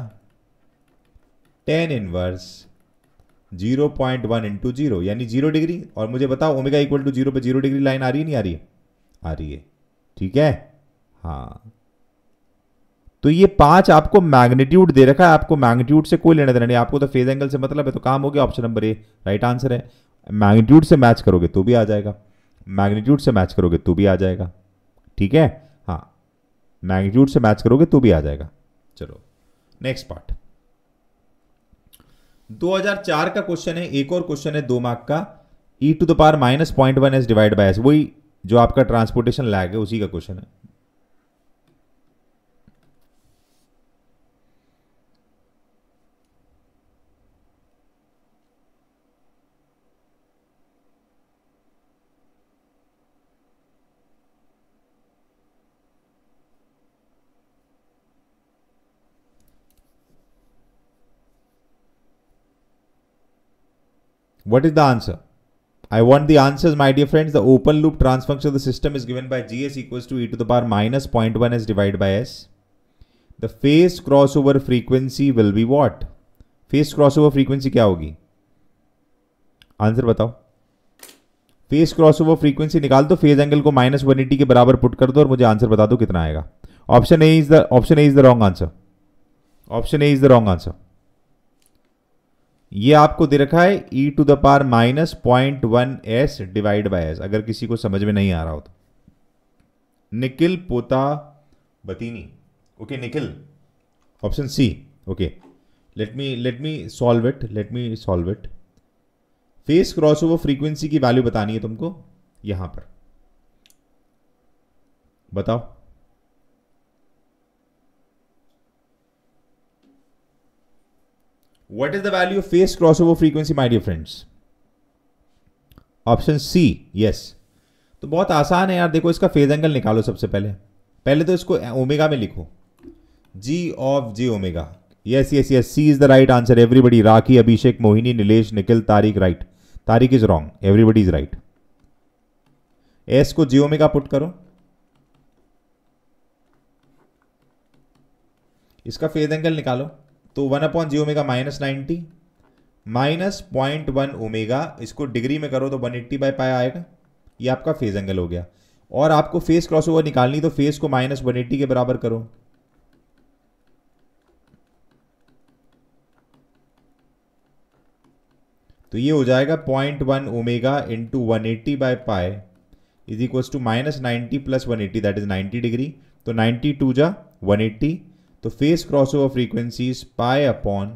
tan inverse zero point one into zero यानी जीरो डिग्री और मुझे बताओ ओमेगा इक्वल टू जीरो पे जीरो डिग्री लाइन आ रही है नहीं आ रही है आ रही है ठीक है हाँ तो ये पांच आपको मैग्नीट्यूड दे रखा है आपको मैग्नीट्यूड से कोई लेना देना नहीं आपको तो फेज एंगल से मतलब है तो काम हो गया option number A right answer है मैग्नीट्यूड से मैच करोगे तो भी आ जाएगा मैग्नीट्यूड से मैच करोगे तो भी आ जाएगा ठीक है हाँ मैग्नीट्यूड से मैच करोगे तो भी आ जाएगा चलो नेक्स्ट पार्ट 2004 का क्वेश्चन है एक और क्वेश्चन है दो मार्क का e to the power minus point one s divide by s वही जो आपका ट्रांसपोर्टेशन लैग है उसी का क्वेश्चन है What is the answer? I want the answers, my dear friends. The open loop transfer function of the system is given by gs equals to e to the power minus 0.1 s divided by s. The phase crossover frequency will be what? Phase crossover frequency kya hogi? Answer batao. Phase cross over frequency निकाल दो phase angle को minus one eighty के बराबर put कर दो और मुझे answer बता दो कितना आएगा option A is the option A is the wrong answer option A is the wrong answer ये आपको दे रखा है e to the power minus point one s divide by s अगर किसी को समझ में नहीं आ रहा हो तो निखिल पोता बतीनी okay Nikhil option C okay let me let me solve it let me solve it phase cross over frequency की वैल्यू बतानी है तुमको यहां पर बताओ What is the value of phase crossover frequency, my dear friends? Option C yes तो बहुत आसान है यार देखो इसका फेज एंगल निकालो सबसे पहले पहले तो इसको ओमेगा में लिखो G of ji omega yes yes yes C is the right answer everybody Rakhi Abhishek Mohini Nilesh Nikhil Tariq right Tariq is wrong everybody is right s को जी ओमेगा पुट करो इसका फेज एंगल निकालो तो वन अपॉन जी omega minus ninety minus point one omega इसको degree में करो तो one eighty by पाया आएगा ये आपका फेज एंगल हो गया और आपको फेस क्रॉस ओवर निकालनी तो फेस को माइनस वन एट्टी के बराबर करो तो ये हो जाएगा point one omega into one eighty by pi is equal to minus ninety plus one eighty that is ninety degree तो नाइन्टी टू जा वन एट्टी तो phase over frequency is pi upon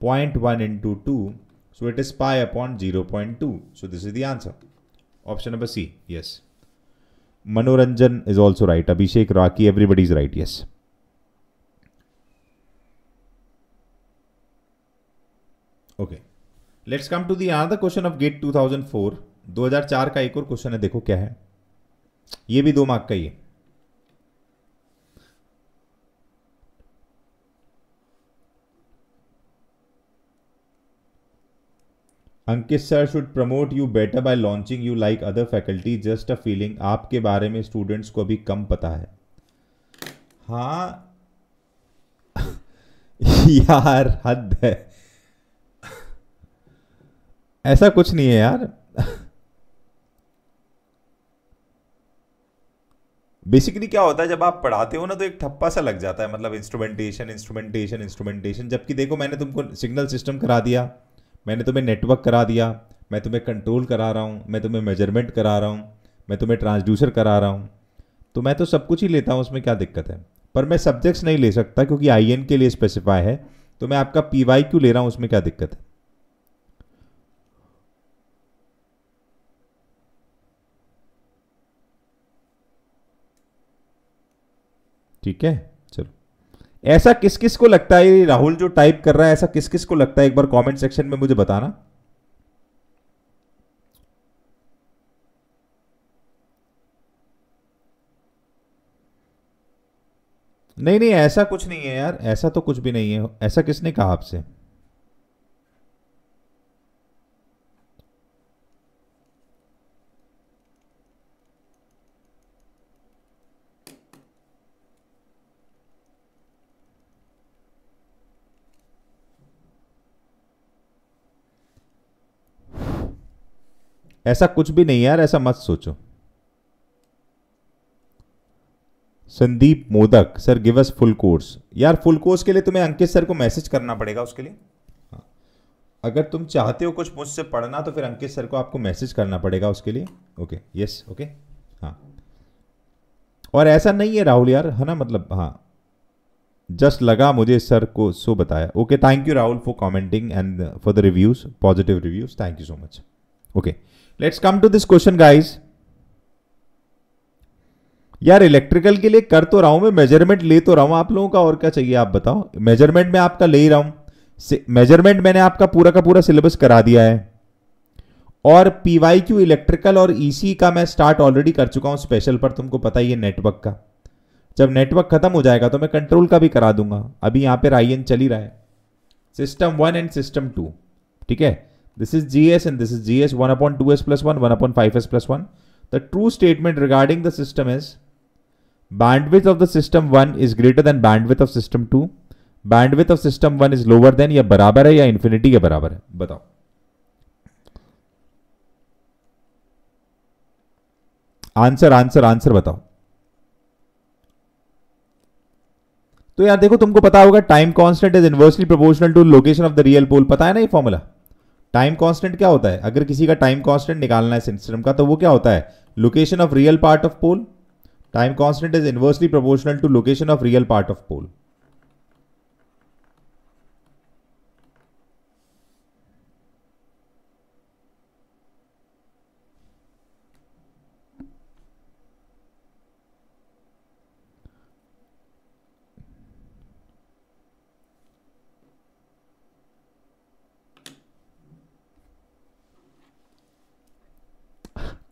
point one into two so it is pi upon zero point two so this is the answer option number C yes Manoranjan is also right Abhishek Rakhi everybody is right yes okay let's come to the question of GATE two thousand four दो हजार चार का एक और question है देखो क्या है ये भी दो मार्क का ही है Ankit sir should promote you better by launching you like other faculty just a feeling आपके बारे में स्टूडेंट्स को अभी कम पता है हाँ यार हद है ऐसा कुछ नहीं है यार बेसिकली क्या होता है जब आप पढ़ाते हो ना तो एक ठप्पा सा लग जाता है मतलब इंस्ट्रूमेंटेशन इंस्ट्रूमेंटेशन इंस्ट्रूमेंटेशन जबकि देखो मैंने तुमको सिग्नल सिस्टम करा दिया मैंने तुम्हें नेटवर्क करा दिया मैं तुम्हें कंट्रोल करा रहा हूँ मैं तुम्हें मेजरमेंट करा रहा हूँ मैं तुम्हें ट्रांसड्यूसर करा रहा हूँ तो मैं तो सब कुछ ही लेता हूँ उसमें क्या दिक्कत है पर मैं सब्जेक्ट्स नहीं ले सकता क्योंकि आई के लिए स्पेसिफाई है तो मैं आपका पी वाई क्यों ले रहा हूँ उसमें क्या दिक्कत है ठीक है ऐसा किस किस को लगता है राहुल जो टाइप कर रहा है ऐसा किस किस को लगता है एक बार कमेंट सेक्शन में मुझे बताना नहीं नहीं ऐसा कुछ नहीं है यार ऐसा तो कुछ भी नहीं है ऐसा किसने कहा आपसे ऐसा कुछ भी नहीं यार ऐसा मत सोचो Sandeep Modak sir give us full course यार फुल कोर्स के लिए तुम्हें अंकित सर को मैसेज करना पड़ेगा उसके लिए हाँ। अगर तुम चाहते हो कुछ मुझसे पढ़ना तो फिर अंकित सर को आपको मैसेज करना पड़ेगा उसके लिए ओके यस ओके हाँ और ऐसा नहीं है राहुल यार है ना मतलब हाँ जस्ट लगा मुझे सर को सो बताया okay thank you Rahul for commenting and for the reviews positive reviews thank you so much okay let's come to this question guys यार इलेक्ट्रिकल के लिए कर तो रहा हूं मैं मेजरमेंट ले तो रहा हूं आप लोगों का और क्या चाहिए आप बताओ मेजरमेंट में आपका ले ही रहा हूं मेजरमेंट मैंने आपका पूरा का पूरा सिलेबस करा दिया है और पीवाई क्यू इलेक्ट्रिकल और ईसी e का मैं स्टार्ट ऑलरेडी कर चुका हूं स्पेशल पर तुमको पता ही है नेटवर्क का जब नेटवर्क खत्म हो जाएगा तो मैं कंट्रोल का भी करा दूंगा अभी यहां पर आई चल ही रहा है system one and system two ठीक है This is GS and this is GS 1 upon 2S plus 1, 1 upon 5S plus 1. The true statement regarding the system is bandwidth of the system 1 is greater than bandwidth of system 2. bandwidth of system 1 is lower than ya barabar hai ya infinity ke barabar hai batao answer answer answer बताओ तो यार देखो तुमको पता होगा time constant is inversely proportional to location of the real pole पता है ना ये फॉर्मूला टाइम कांस्टेंट क्या होता है अगर किसी का टाइम कांस्टेंट निकालना है सिस्टम का तो वो क्या होता है location of real part of pole time constant is inversely proportional to location of real part of pole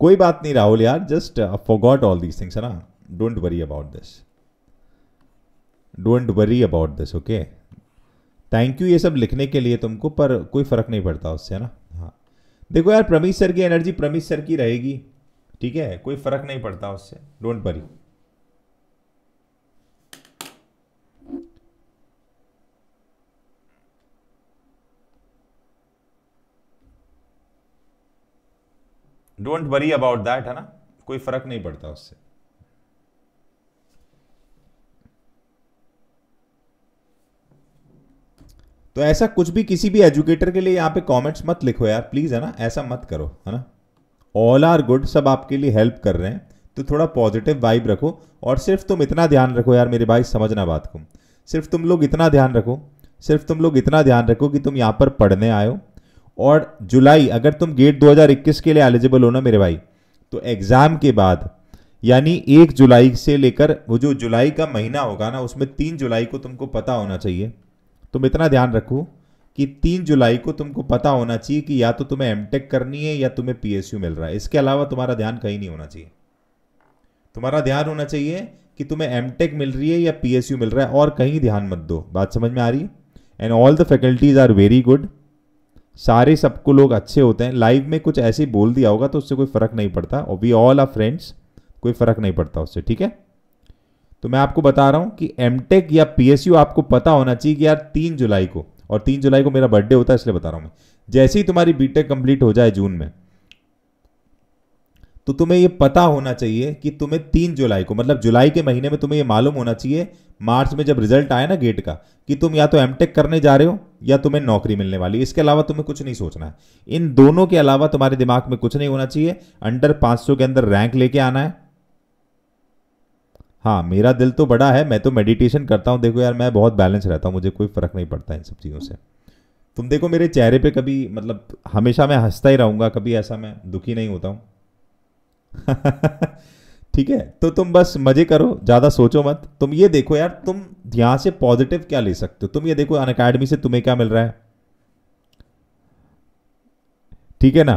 कोई बात नहीं राहुल यार just forgot all these things है ना don't worry about this don't worry about this okay thank you ये सब लिखने के लिए तुमको पर कोई फ़र्क नहीं पड़ता उससे है ना हाँ देखो यार प्रमीश सर की एनर्जी प्रमीत सर की रहेगी ठीक है कोई फ़र्क नहीं पड़ता उससे don't worry don't worry about that है ना कोई फर्क नहीं पड़ता उससे तो ऐसा कुछ भी किसी भी एजुकेटर के लिए यहाँ पे कमेंट्स मत लिखो यार प्लीज़ है ना ऐसा मत करो है ना ऑल आर गुड सब आपके लिए हेल्प कर रहे हैं तो थोड़ा पॉजिटिव वाइब रखो और सिर्फ तुम इतना ध्यान रखो यार मेरे भाई समझना बात को सिर्फ तुम लोग इतना ध्यान रखो सिर्फ तुम लोग इतना ध्यान रखो कि तुम यहां पर पढ़ने आए हो और जुलाई अगर तुम गेट 2021 के लिए एलिजिबल हो ना मेरे भाई तो एग्ज़ाम के बाद यानी एक जुलाई से लेकर वो जो जुलाई का महीना होगा ना उसमें तीन जुलाई को तुमको पता होना चाहिए तुम इतना ध्यान रखो कि तीन जुलाई को तुमको पता होना चाहिए कि या तो तुम्हें एम करनी है या तुम्हें पी मिल रहा है इसके अलावा तुम्हारा ध्यान कहीं नहीं होना चाहिए तुम्हारा ध्यान होना चाहिए कि तुम्हें एम मिल रही है या पी मिल रहा है और कहीं ध्यान मत दो बात समझ में आ रही है and all the faculties are very good सारे सबको लोग अच्छे होते हैं लाइव में कुछ ऐसे बोल दिया होगा तो उससे कोई फ़र्क नहीं पड़ता और वी ऑल आर फ्रेंड्स कोई फ़र्क नहीं पड़ता उससे ठीक है तो मैं आपको बता रहा हूं कि एम या पी आपको पता होना चाहिए कि यार तीन जुलाई को और तीन जुलाई को मेरा बर्थडे होता है इसलिए बता रहा हूं मैं जैसे ही तुम्हारी बीटेक कंप्लीट हो जाए जून में तो तुम्हें ये पता होना चाहिए कि तुम्हें तीन जुलाई को मतलब जुलाई के महीने में तुम्हें ये मालूम होना चाहिए मार्च में जब रिजल्ट आया ना गेट का कि तुम या तो एम करने जा रहे हो या तुम्हें नौकरी मिलने वाली इसके अलावा तुम्हें कुछ नहीं सोचना है इन दोनों के अलावा तुम्हारे दिमाग में कुछ नहीं होना चाहिए अंडर पांच के अंदर रैंक लेके आना है हाँ मेरा दिल तो बड़ा है मैं तो मेडिटेशन करता हूँ देखो यार मैं बहुत बैलेंस रहता हूँ मुझे कोई फ़र्क नहीं पड़ता इन सब चीज़ों से तुम देखो मेरे चेहरे पे कभी मतलब हमेशा मैं हंसता ही रहूँगा कभी ऐसा मैं दुखी नहीं होता हूँ ठीक है तो तुम बस मजे करो ज़्यादा सोचो मत तुम ये देखो यार तुम यहां से पॉजिटिव क्या ले सकते हो तुम ये देखो अन अकेडमी से तुम्हें क्या मिल रहा है ठीक है ना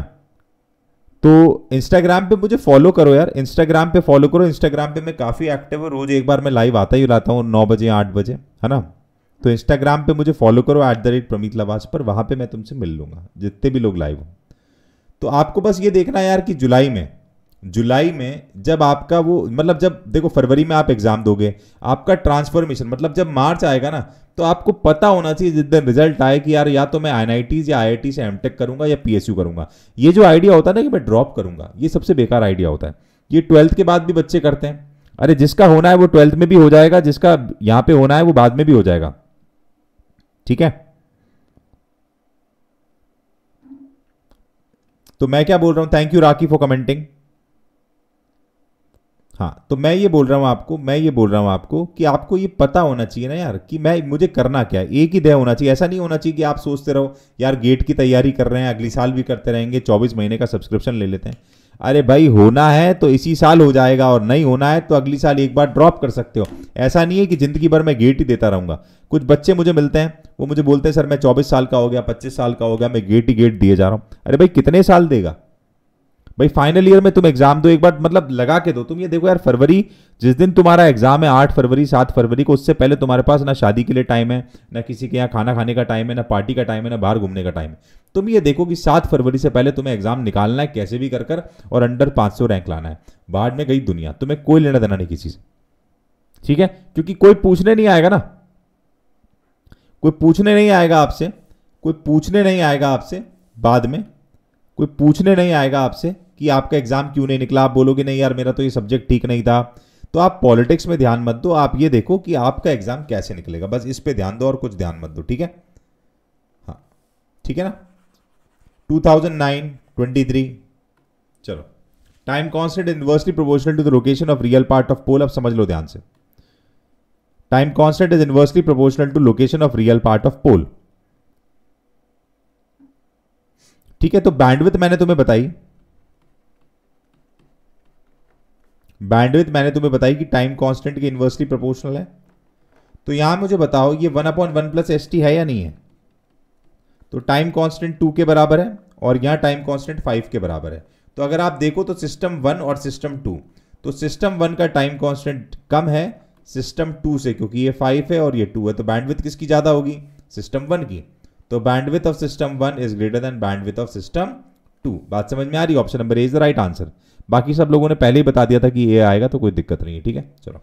तो इंस्टाग्राम पे मुझे फॉलो करो यार इंस्टाग्राम पे फॉलो करो इंस्टाग्राम पे मैं काफ़ी एक्टिव हूँ रोज़ एक बार मैं लाइव आता ही लाता हूँ नौ बजे आठ बजे है ना तो इंस्टाग्राम पे मुझे फॉलो करो एट द रेट प्रमित लवास पर वहां पे मैं तुमसे मिल लूंगा जितने भी लोग लाइव हो तो आपको बस ये देखना है यार कि जुलाई में जुलाई में जब आपका वो मतलब जब देखो फरवरी में आप एग्ज़ाम दोगे आपका ट्रांसफॉर्मेशन मतलब जब मार्च आएगा ना तो आपको पता होना चाहिए जिस दिन रिजल्ट आए कि यार या तो मैं एन या आई से एम करूंगा या पी करूंगा ये जो आइडिया होता है ना कि मैं ड्रॉप करूंगा ये सबसे बेकार आइडिया होता है ये ट्वेल्थ के बाद भी बच्चे करते हैं अरे जिसका होना है वो ट्वेल्थ में भी हो जाएगा जिसका यहां पे होना है वो बाद में भी हो जाएगा ठीक है तो मैं क्या बोल रहा हूं thank you Rakhi for commenting हाँ तो मैं ये बोल रहा हूँ आपको मैं ये बोल रहा हूँ आपको कि आपको ये पता होना चाहिए ना यार कि मैं मुझे करना क्या है एक ही दया होना चाहिए ऐसा नहीं होना चाहिए कि आप सोचते रहो यार गेट की तैयारी कर रहे हैं अगले साल भी करते रहेंगे चौबीस महीने का सब्सक्रिप्शन ले लेते हैं अरे भाई होना है तो इसी साल हो जाएगा और नहीं होना है तो अगली साल एक बार ड्रॉप कर सकते हो ऐसा नहीं है कि ज़िंदगी भर मैं गेट ही देता रहूँगा कुछ बच्चे मुझे मिलते हैं वो मुझे बोलते हैं सर मैं चौबीस साल का हो गया पच्चीस साल का हो गया मैं गेट ही गेट दिए जा रहा हूँ अरे भाई कितने साल देगा भाई फाइनल ईयर में तुम एग्जाम दो एक बार मतलब लगा के दो तुम ये देखो यार फरवरी जिस दिन तुम्हारा एग्जाम है आठ फरवरी सात फरवरी को उससे पहले तुम्हारे पास ना शादी के लिए टाइम है ना किसी के यहाँ खाना खाने का टाइम है ना पार्टी का टाइम है ना बाहर घूमने का टाइम है तुम ये देखो कि सात फरवरी से पहले तुम्हें एग्जाम निकालना है कैसे भी कर कर और अंडर पाँच सौ रैंक लाना है बाहर में गई दुनिया तुम्हें कोई लेना देना नहीं किसी से ठीक है क्योंकि कोई पूछने नहीं आएगा ना कोई पूछने नहीं आएगा आपसे कोई पूछने नहीं आएगा आपसे बाद में कोई पूछने नहीं आएगा आपसे कि आपका एग्ज़ाम क्यों नहीं निकला आप बोलोगे नहीं यार मेरा तो ये सब्जेक्ट ठीक नहीं था तो आप पॉलिटिक्स में ध्यान मत दो आप ये देखो कि आपका एग्ज़ाम कैसे निकलेगा बस इस पर ध्यान दो और कुछ ध्यान मत दो ठीक है हाँ ठीक है ना 2009 23 चलो time constant inversely proportional to the location of real part of pole अब समझ लो ध्यान से time constant is inversely proportional to location of real part of pole ठीक है तो बैंडविथ मैंने तुम्हें बताई बैंडविथ मैंने तुम्हें बताई कि टाइम कॉन्स्टेंट के इन्वर्सली प्रोपोर्शनल है तो यहां मुझे बताओ ये one upon one plus s T है या नहीं है तो टाइम कॉन्स्टेंट टू के बराबर है और यहां टाइम कॉन्स्टेंट फाइव के बराबर है तो अगर आप देखो तो सिस्टम वन और सिस्टम टू तो सिस्टम वन का टाइम कॉन्स्टेंट कम है सिस्टम टू से क्योंकि ये फाइव है और ये टू है तो बैंडविथ किसकी ज़्यादा होगी सिस्टम वन की तो bandwidth of system one is greater than bandwidth of system two बात समझ में आ रही option number A is the right answer बाकी सब लोगों ने पहले ही बता दिया था कि ये आएगा तो कोई दिक्कत नहीं है ठीक है चलो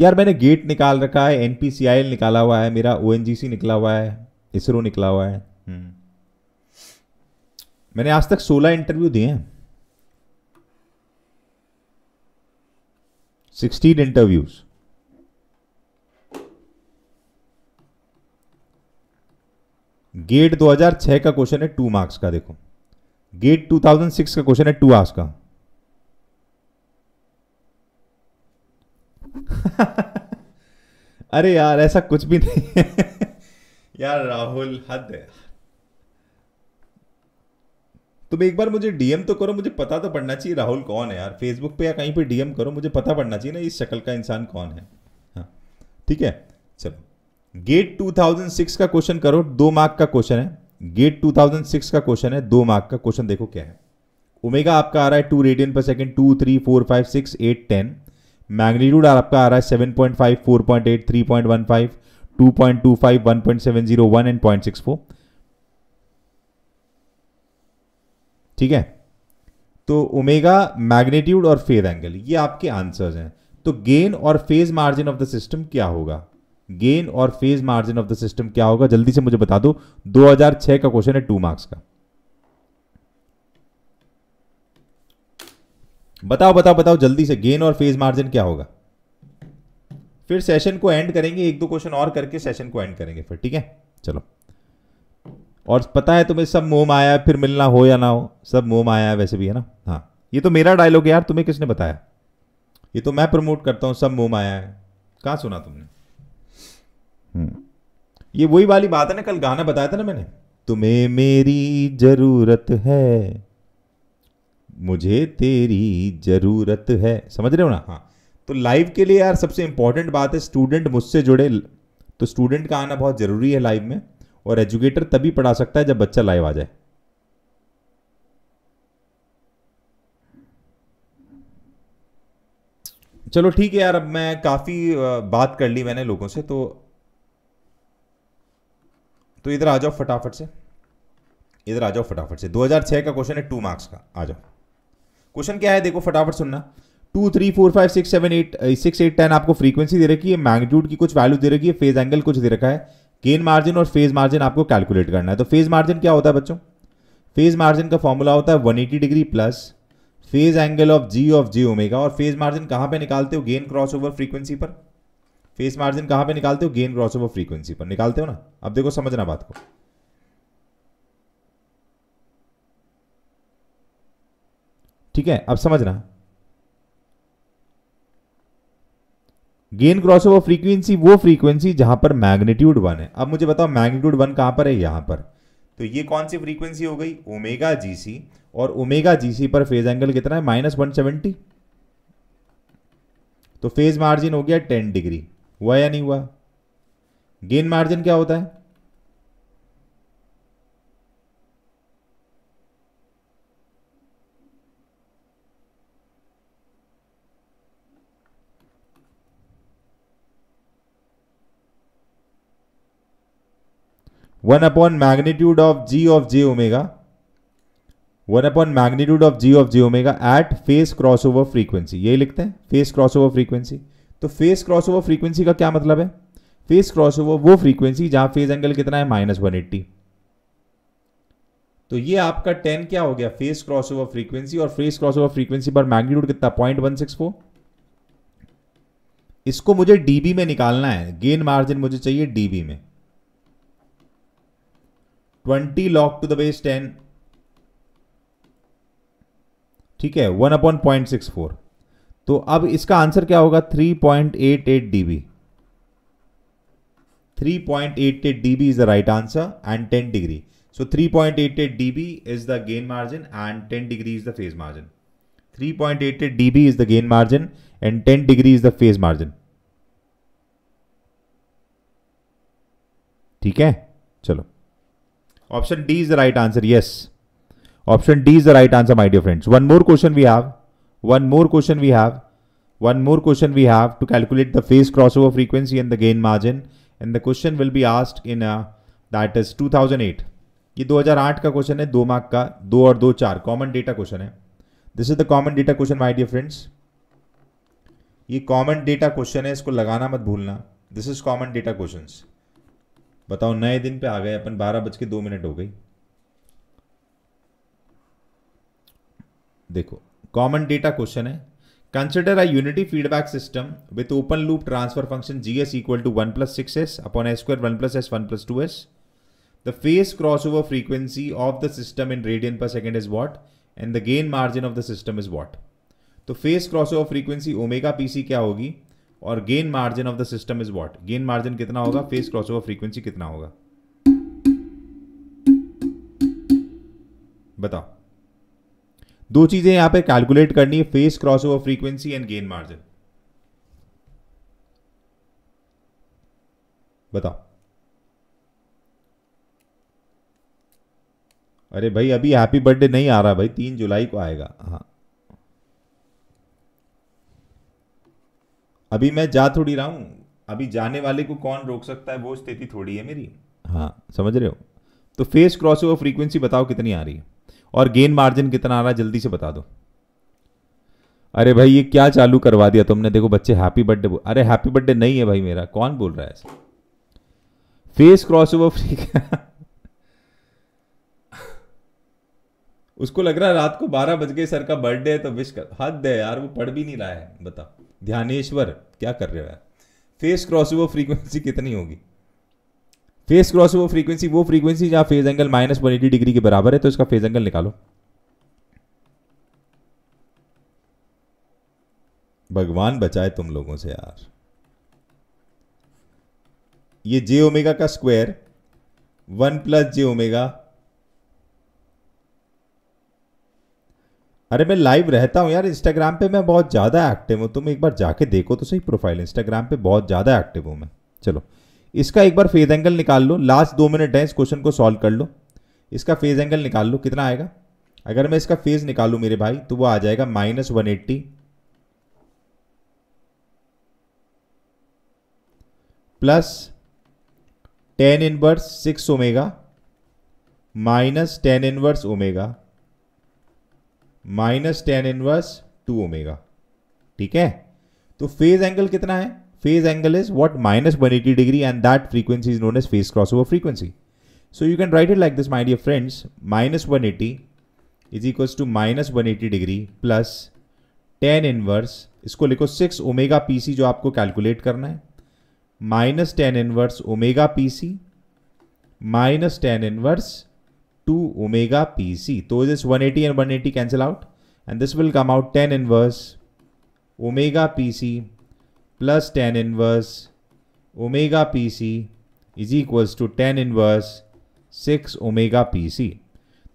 यार मैंने गेट निकाल रखा है एनपीसीआईएल निकाला हुआ है मेरा ओएनजीसी निकला हुआ है इसरो निकला हुआ है हम्म। मैंने आज तक सोलह इंटरव्यू दिए हैं सिक्सटीन इंटरव्यूज गेट 2006 का क्वेश्चन है टू मार्क्स का देखो गेट 2006 का क्वेश्चन है टू आवर्स का अरे यार ऐसा कुछ भी नहीं है यार राहुल हद है तुम एक बार मुझे डीएम तो करो मुझे पता तो पड़ना चाहिए राहुल कौन है यार फेसबुक पे या कहीं पे डीएम करो मुझे पता पड़ना चाहिए ना इस शक्ल का इंसान कौन है हाँ, ठीक है चलो गेट 2006 का क्वेश्चन करो दो मार्क का क्वेश्चन है गेट 2006 का क्वेश्चन है दो मार्क का क्वेश्चन देखो क्या है ओमेगा आपका आ रहा है two radian per second two three four five six eight ten magnitude आपका आ रहा है seven point five four point eight three point one five two point two five one point seven zero one and point six four ठीक है तो omega magnitude और phase angle ये आपके आंसर्स हैं तो गेन और phase margin of the system क्या होगा गेन और phase margin of the system क्या होगा जल्दी से मुझे बता दो 2006 का क्वेश्चन है टू मार्क्स का बताओ बताओ बताओ जल्दी से गेन और फेज मार्जिन क्या होगा फिर सेशन को एंड करेंगे एक दो क्वेश्चन और करके सेशन को एंड करेंगे फिर ठीक है चलो और पता है तुम्हें सब मोह आया है फिर मिलना हो या ना हो सब मोह आया है वैसे भी है ना हाँ ये तो मेरा डायलॉग है यार तुम्हें किसने बताया ये तो मैं प्रमोट करता हूँ सब मोह आया है कहाँ सुना तुमने हम्म। ये वही वाली बात है ना कल गाना बताया था ना मैंने तुम्हें मेरी जरूरत है मुझे तेरी जरूरत है समझ रहे हो ना हाँ तो लाइव के लिए यार सबसे इंपॉर्टेंट बात है स्टूडेंट मुझसे जुड़े तो स्टूडेंट का आना बहुत ज़रूरी है लाइव में और एजुकेटर तभी पढ़ा सकता है जब बच्चा लाइव आ जाए चलो ठीक है यार अब मैं काफ़ी बात कर ली मैंने लोगों से तो तो इधर आ जाओ फटाफट से इधर आ जाओ फटाफट से 2006 का क्वेश्चन है टू मार्क्स का आ जाओ क्वेश्चन क्या है देखो फटाफट सुनना two three four five six seven eight six eight ten आपको फ्रीक्वेंसी दे रखी है मैग्नीट्यूड की कुछ वैल्यू दे रखी है फेज एंगल कुछ दे रखा है गेन मार्जिन और फेज मार्जिन आपको कैलकुलेट करना है तो फेज मार्जिन क्या होता है बच्चों फेज मार्जिन का फॉर्मूला होता है one degree plus phase angle of ji of ji omega और फेज मार्जिन कहाँ पे निकालते हो गेन क्रॉस ओवर फ्रीक्वेंसी पर फेस मार्जिन कहाँ पे निकालते हो गेन क्रॉस ओवर फ्रीक्वेंसी पर निकालते हो ना अब देखो समझना बात को ठीक है अब समझना गेन क्रॉस ओवर फ्रीक्वेंसी वो फ्रीक्वेंसी जहां पर मैग्नीट्यूड वन है अब मुझे बताओ मैग्नीट्यूड वन कहां पर है यहां पर तो ये कौन सी फ्रीक्वेंसी हो गई ओमेगा जीसी और ओमेगा जीसी पर फेज एंगल कितना है माइनस वन सेवेंटी तो फेज मार्जिन हो गया टेन डिग्री हुआ या नहीं हुआ गेन मार्जिन क्या होता है one upon magnitude of ji of J omega one upon magnitude of ji of J omega at phase crossover frequency यही लिखते हैं फेस क्रॉसओवर फ्रीक्वेंसी तो फेस ओवर फ्रीक्वेंसी का क्या मतलब है फेस क्रॉस ओवर वो फ्रीक्वेंसी जहां फेज एंगल कितना है माइनस वन एट्टी तो ये आपका टेन क्या हो गया फेस क्रॉस ओवर फ्रीक्वेंसी और फेस क्रॉस ओवर फ्रीक्वेंसी पर मैग्नीट्यूड कितना पॉइंट वन सिक्स फोर इसको मुझे डीबी में निकालना है गेन मार्जिन मुझे चाहिए डीबी में twenty log to the base ten ठीक है one upon point six four तो अब इसका आंसर क्या होगा 3.88 point eight eight D B three point eight eight D B is the right answer and ten degree so three point eight eight D B is the gain margin and ten degree is the phase margin three point eight eight D B is the gain margin and ten degree is the phase margin ठीक है चलो option D is the right answer yes option D is the right answer my dear friends one more question we have one more question we have one more question we have to calculate the phase crossover frequency and the gain margin and the question will be asked in a, that is 2008 ये 2008 का question है दो mark का दो और दो चार common data question है this is the common data question my dear friends ये कॉमन डेटा क्वेश्चन है इसको लगाना मत भूलना this is common data question बताओ नए दिन पे आ गए अपन बारह बज के दो मिनट हो गई देखो कॉमन डेटा क्वेश्चन है consider a unity feedback system with open loop transfer function G s equal to one plus six s upon s square one plus s one plus two s the phase cross over frequency of the system in radian per second is what and the gain margin of the system is what तो phase cross over frequency omega PC क्या होगी और gain margin of the system is what gain margin कितना होगा face cross over frequency कितना होगा बताओ दो चीजें यहां पे कैलकुलेट करनी है phase cross over frequency and gain margin बताओ अरे भाई अभी हैप्पी बर्थडे नहीं आ रहा भाई तीन जुलाई को आएगा हाँ अभी मैं जा थोड़ी रहा हूं अभी जाने वाले को कौन रोक सकता है वो स्थिति थोड़ी है मेरी हाँ समझ रहे हो तो फेस क्रॉस ओवर फ्रीक्वेंसी बताओ कितनी आ रही है और गेन मार्जिन कितना आ रहा है जल्दी से बता दो अरे भाई ये क्या चालू करवा दिया तुमने देखो बच्चे हैप्पी बर्थडे अरे हैप्पी बर्थडे नहीं है भाई मेरा कौन बोल रहा है ऐसे फेस क्रॉस ओवर फ्री उसको लग रहा है रात को बारह बज गए सर का बर्थडे है तो विश कर हद है यार वो पढ़ भी नहीं रहा है बता ध्यानेश्वर क्या कर रहे हो यार फेस क्रॉस ओवर फ्रीक्वेंसी कितनी होगी फेस क्रॉस वो फ्रीक्वेंसी वो फ्रीक्वेंसी जहां phase angle minus one eighty degree के बराबर है तो इसका फेज एंगल निकालो भगवान बचाए तुम लोगों से यार ये जे ओमेगा का square one plus j omega अरे मैं लाइव रहता हूं यार इंस्टाग्राम पे मैं बहुत ज़्यादा एक्टिव हूं तुम एक बार जाके देखो तो सही प्रोफाइल इंस्टाग्राम पे बहुत ज़्यादा एक्टिव हूं मैं चलो इसका एक बार फेज एंगल निकाल लो लास्ट दो मिनट है इस क्वेश्चन को सॉल्व कर लो इसका फेज एंगल निकाल लो कितना आएगा अगर मैं इसका फेज निकालू मेरे भाई तो वो आ जाएगा minus one eighty plus ten inverse six omega minus ten inverse omega minus ten inverse two omega ठीक है तो फेज एंगल कितना है phase angle is what minus 180 degree and that frequency is known as phase crossover frequency. So you can write it like this my dear friends minus 180 is equals to minus 180 degree 10 inverse. Inverse इसको लिखो six omega P C जो आपको calculate करना है minus ten inverse omega P c minus ten inverse omega तो this 180 and 180 cancel out and this will come out 10 inverse omega pc. Plus ten inverse omega P c is equals to ten inverse six omega P C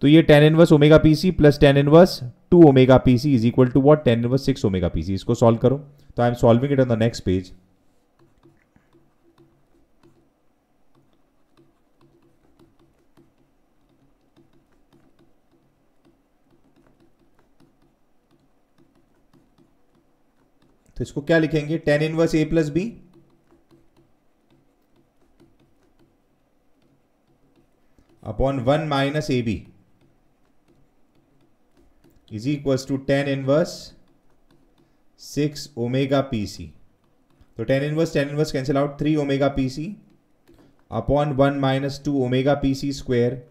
तो ये ten inverse omega P c plus ten inverse two omega P c is equal to what ten inverse six omega P c इसको solve करो तो I am solving it on the next page तो इसको क्या लिखेंगे ten inverse a plus b upon one minus a b is equals to ten inverse six omega P C तो ten inverse ten inverse cancel out three omega P c upon one minus two omega P c square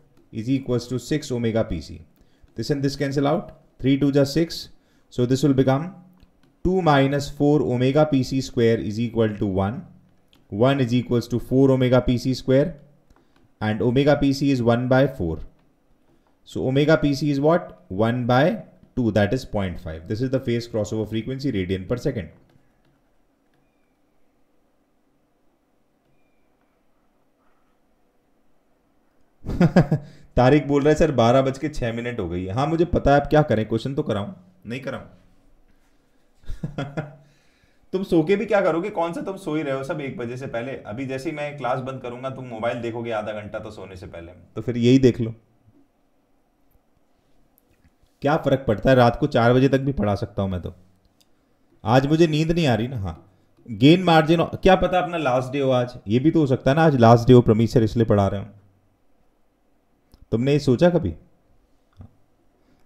is equals to six omega P c this and this cancel out three two six six so this will become two minus four omega P c square is equal to one one is equals to four omega P c c is one by four so omega P c is what one by two that is point five this is the phase cross over frequency radian per second तारीख बोल रहा है sir बारह बज के छह minute हो गई है हाँ मुझे पता है आप क्या करें क्वेश्चन तो कराऊं नहीं कराऊं तुम सो के भी क्या करोगे कौन सा तुम सो ही रहे हो सब एक बजे से पहले अभी जैसे ही मैं क्लास बंद करूंगा तुम मोबाइल देखोगे आधा घंटा तो सोने से पहले तो फिर यही देख लो क्या फर्क पड़ता है रात को चार बजे तक भी पढ़ा सकता हूं मैं तो आज मुझे नींद नहीं आ रही ना हाँ गेन मार्जिन क्या पता अपना लास्ट डे हो आज ये भी तो हो सकता है ना आज लास्ट डे हो सर इसलिए पढ़ा रहे हो तुमने ये सोचा कभी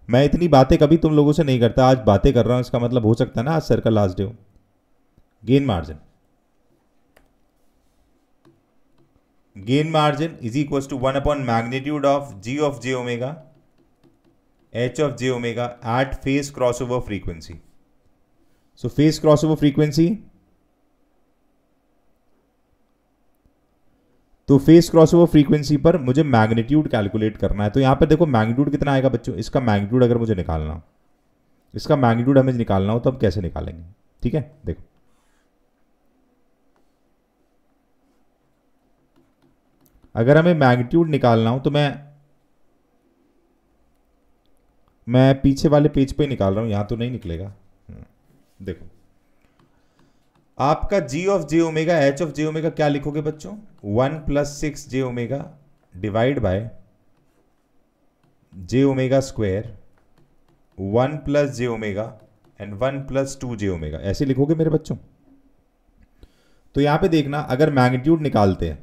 मैं इतनी बातें कभी तुम लोगों से नहीं करता आज बातें कर रहा हूं इसका मतलब हो सकता है ना आज सर का लास्ट डे हो gain margin gain margin is equal to one upon magnitude of ji of J omega H of J omega at phase cross over frequency so phase cross over frequency तो phase cross over frequency पर मुझे magnitude calculate करना है तो यहाँ पर देखो magnitude कितना आएगा बच्चों इसका मैग्नीट्यूड अगर मुझे निकालना हो इसका मैग्नीट्यूड हमें निकालना हो तो हम कैसे निकालेंगे ठीक है देखो अगर हमें मैग्नीट्यूड निकालना हो तो मैं मैं पीछे वाले पेज पे निकाल रहा हूँ यहाँ तो नहीं निकलेगा हम्म, देखो आपका g of J omega H of J omega क्या लिखोगे बच्चों one plus six j omega divide by j omega square one plus j omega and one plus two j omega ऐसे लिखोगे मेरे बच्चों तो यहां पे देखना अगर मैग्नीट्यूड निकालते हैं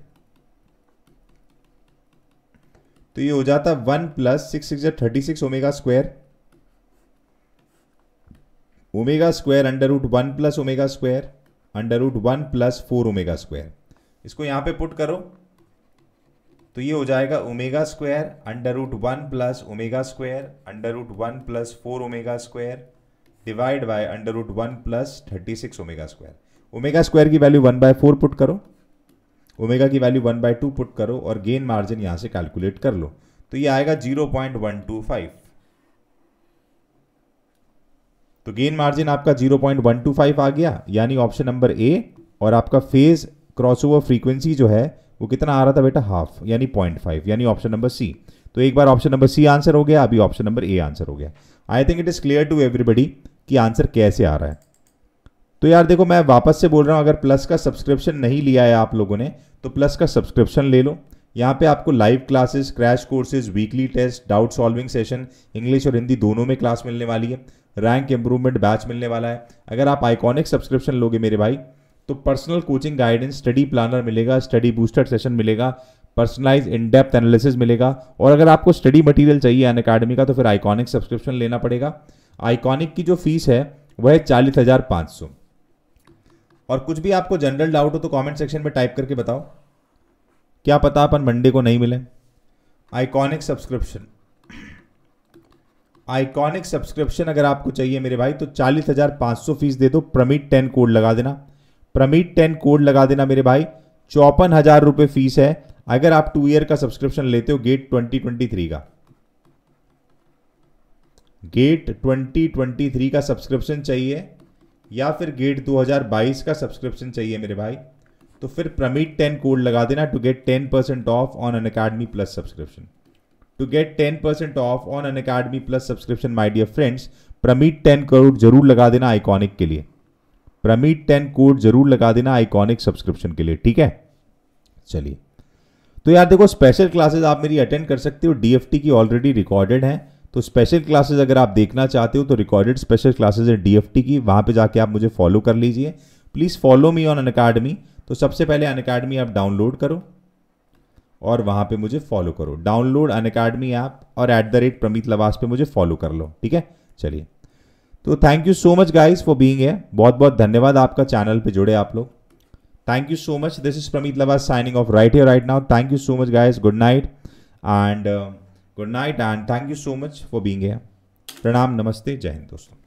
तो ये हो जाता one plus six six thirty six omega square omega square under root one plus omega square under root one plus four omega square इसको यहां पे पुट करो तो ये हो जाएगा omega square under root one plus omega square under root one plus four omega square divide by under root one plus thirty six omega square omega square की value one by four put करो omega की value one by two put करो और gain margin यहां से calculate कर लो तो ये आएगा zero point one two five तो गेन मार्जिन आपका 0.125 आ गया यानी ऑप्शन नंबर ए और आपका फेज क्रॉसओवर फ्रीक्वेंसी जो है वो कितना आ रहा था बेटा हाफ यानी पॉइंट फाइव यानी ऑप्शन नंबर सी तो एक बार ऑप्शन नंबर सी आंसर हो गया अभी ऑप्शन नंबर ए आंसर हो गया I think it is clear to everybody कि आंसर कैसे आ रहा है तो यार देखो मैं वापस से बोल रहा हूँ अगर प्लस का सब्सक्रिप्शन नहीं लिया है आप लोगों ने तो प्लस का सब्सक्रिप्शन ले लो यहाँ पे आपको live classes crash courses weekly test doubt solving session English और हिंदी दोनों में क्लास मिलने वाली है रैंक इंप्रूवमेंट बैच मिलने वाला है अगर आप आइकॉनिक सब्सक्रिप्शन लोगे मेरे भाई तो personal coaching guidance study planner मिलेगा स्टडी बूस्टर सेशन मिलेगा पर्सनलाइज इन डेप्थ एनालिसिस मिलेगा और अगर आपको स्टडी मटेरियल चाहिए अन अकेडमी का तो फिर आइकॉनिक सब्सक्रिप्शन लेना पड़ेगा आइकॉनिक की जो फीस है वह है चालीस हज़ार पाँच सौ और कुछ भी आपको जनरल डाउट हो तो कमेंट सेक्शन में टाइप करके बताओ क्या पता अपन मंडे को नहीं मिले आइकॉनिक सब्सक्रिप्शन आइकॉनिक सब्सक्रिप्शन अगर आपको चाहिए मेरे भाई तो चालीस हज़ार पांच सौ फीस दे दो प्रमिट टेन कोड लगा देना प्रमिट टेन कोड लगा देना मेरे भाई चौपन हज़ार रुपए फीस है अगर आप टू ईयर का सब्सक्रिप्शन लेते हो गेट ट्वेंटी ट्वेंटी थ्री का गेट ट्वेंटी ट्वेंटी थ्री का सब्सक्रिप्शन चाहिए या फिर गेट दो हज़ार बाईस का सब्सक्रिप्शन चाहिए मेरे भाई तो फिर प्रमिट टेन कोड लगा देना to get ten percent off on Unacademy plus subscription to get ten percent off on Unacademy plus subscription my dear friends Pramit ten code जरूर लगा देना आइकॉनिक के लिए प्रमीट टेन कोड जरूर लगा देना आइकॉनिक सब्सक्रिप्शन के लिए ठीक है चलिए तो यार देखो स्पेशल क्लासेज आप मेरी अटेंड कर सकते हो डीएफटी की ऑलरेडी रिकॉर्डेड हैं तो स्पेशल क्लासेज अगर आप देखना चाहते हो तो रिकॉर्डेड स्पेशल क्लासेज है डीएफटी की वहाँ पे जाके आप मुझे फॉलो कर लीजिए please follow me on Unacademy तो सबसे पहले अन अकेडमी आप डाउनलोड करो और वहाँ पे मुझे फॉलो करो डाउनलोड अन अकेडमी ऐप और एट द रेट प्रमित लवास पे मुझे फॉलो कर लो ठीक है चलिए तो thank you so much guys for being है बहुत बहुत धन्यवाद आपका चैनल पे जुड़े आप लोग thank you so much this is Pramit Lavas signing off right here right now thank you so much guys good night and good night and thank you so much for being है प्रणाम नमस्ते जय हिंद दोस्तों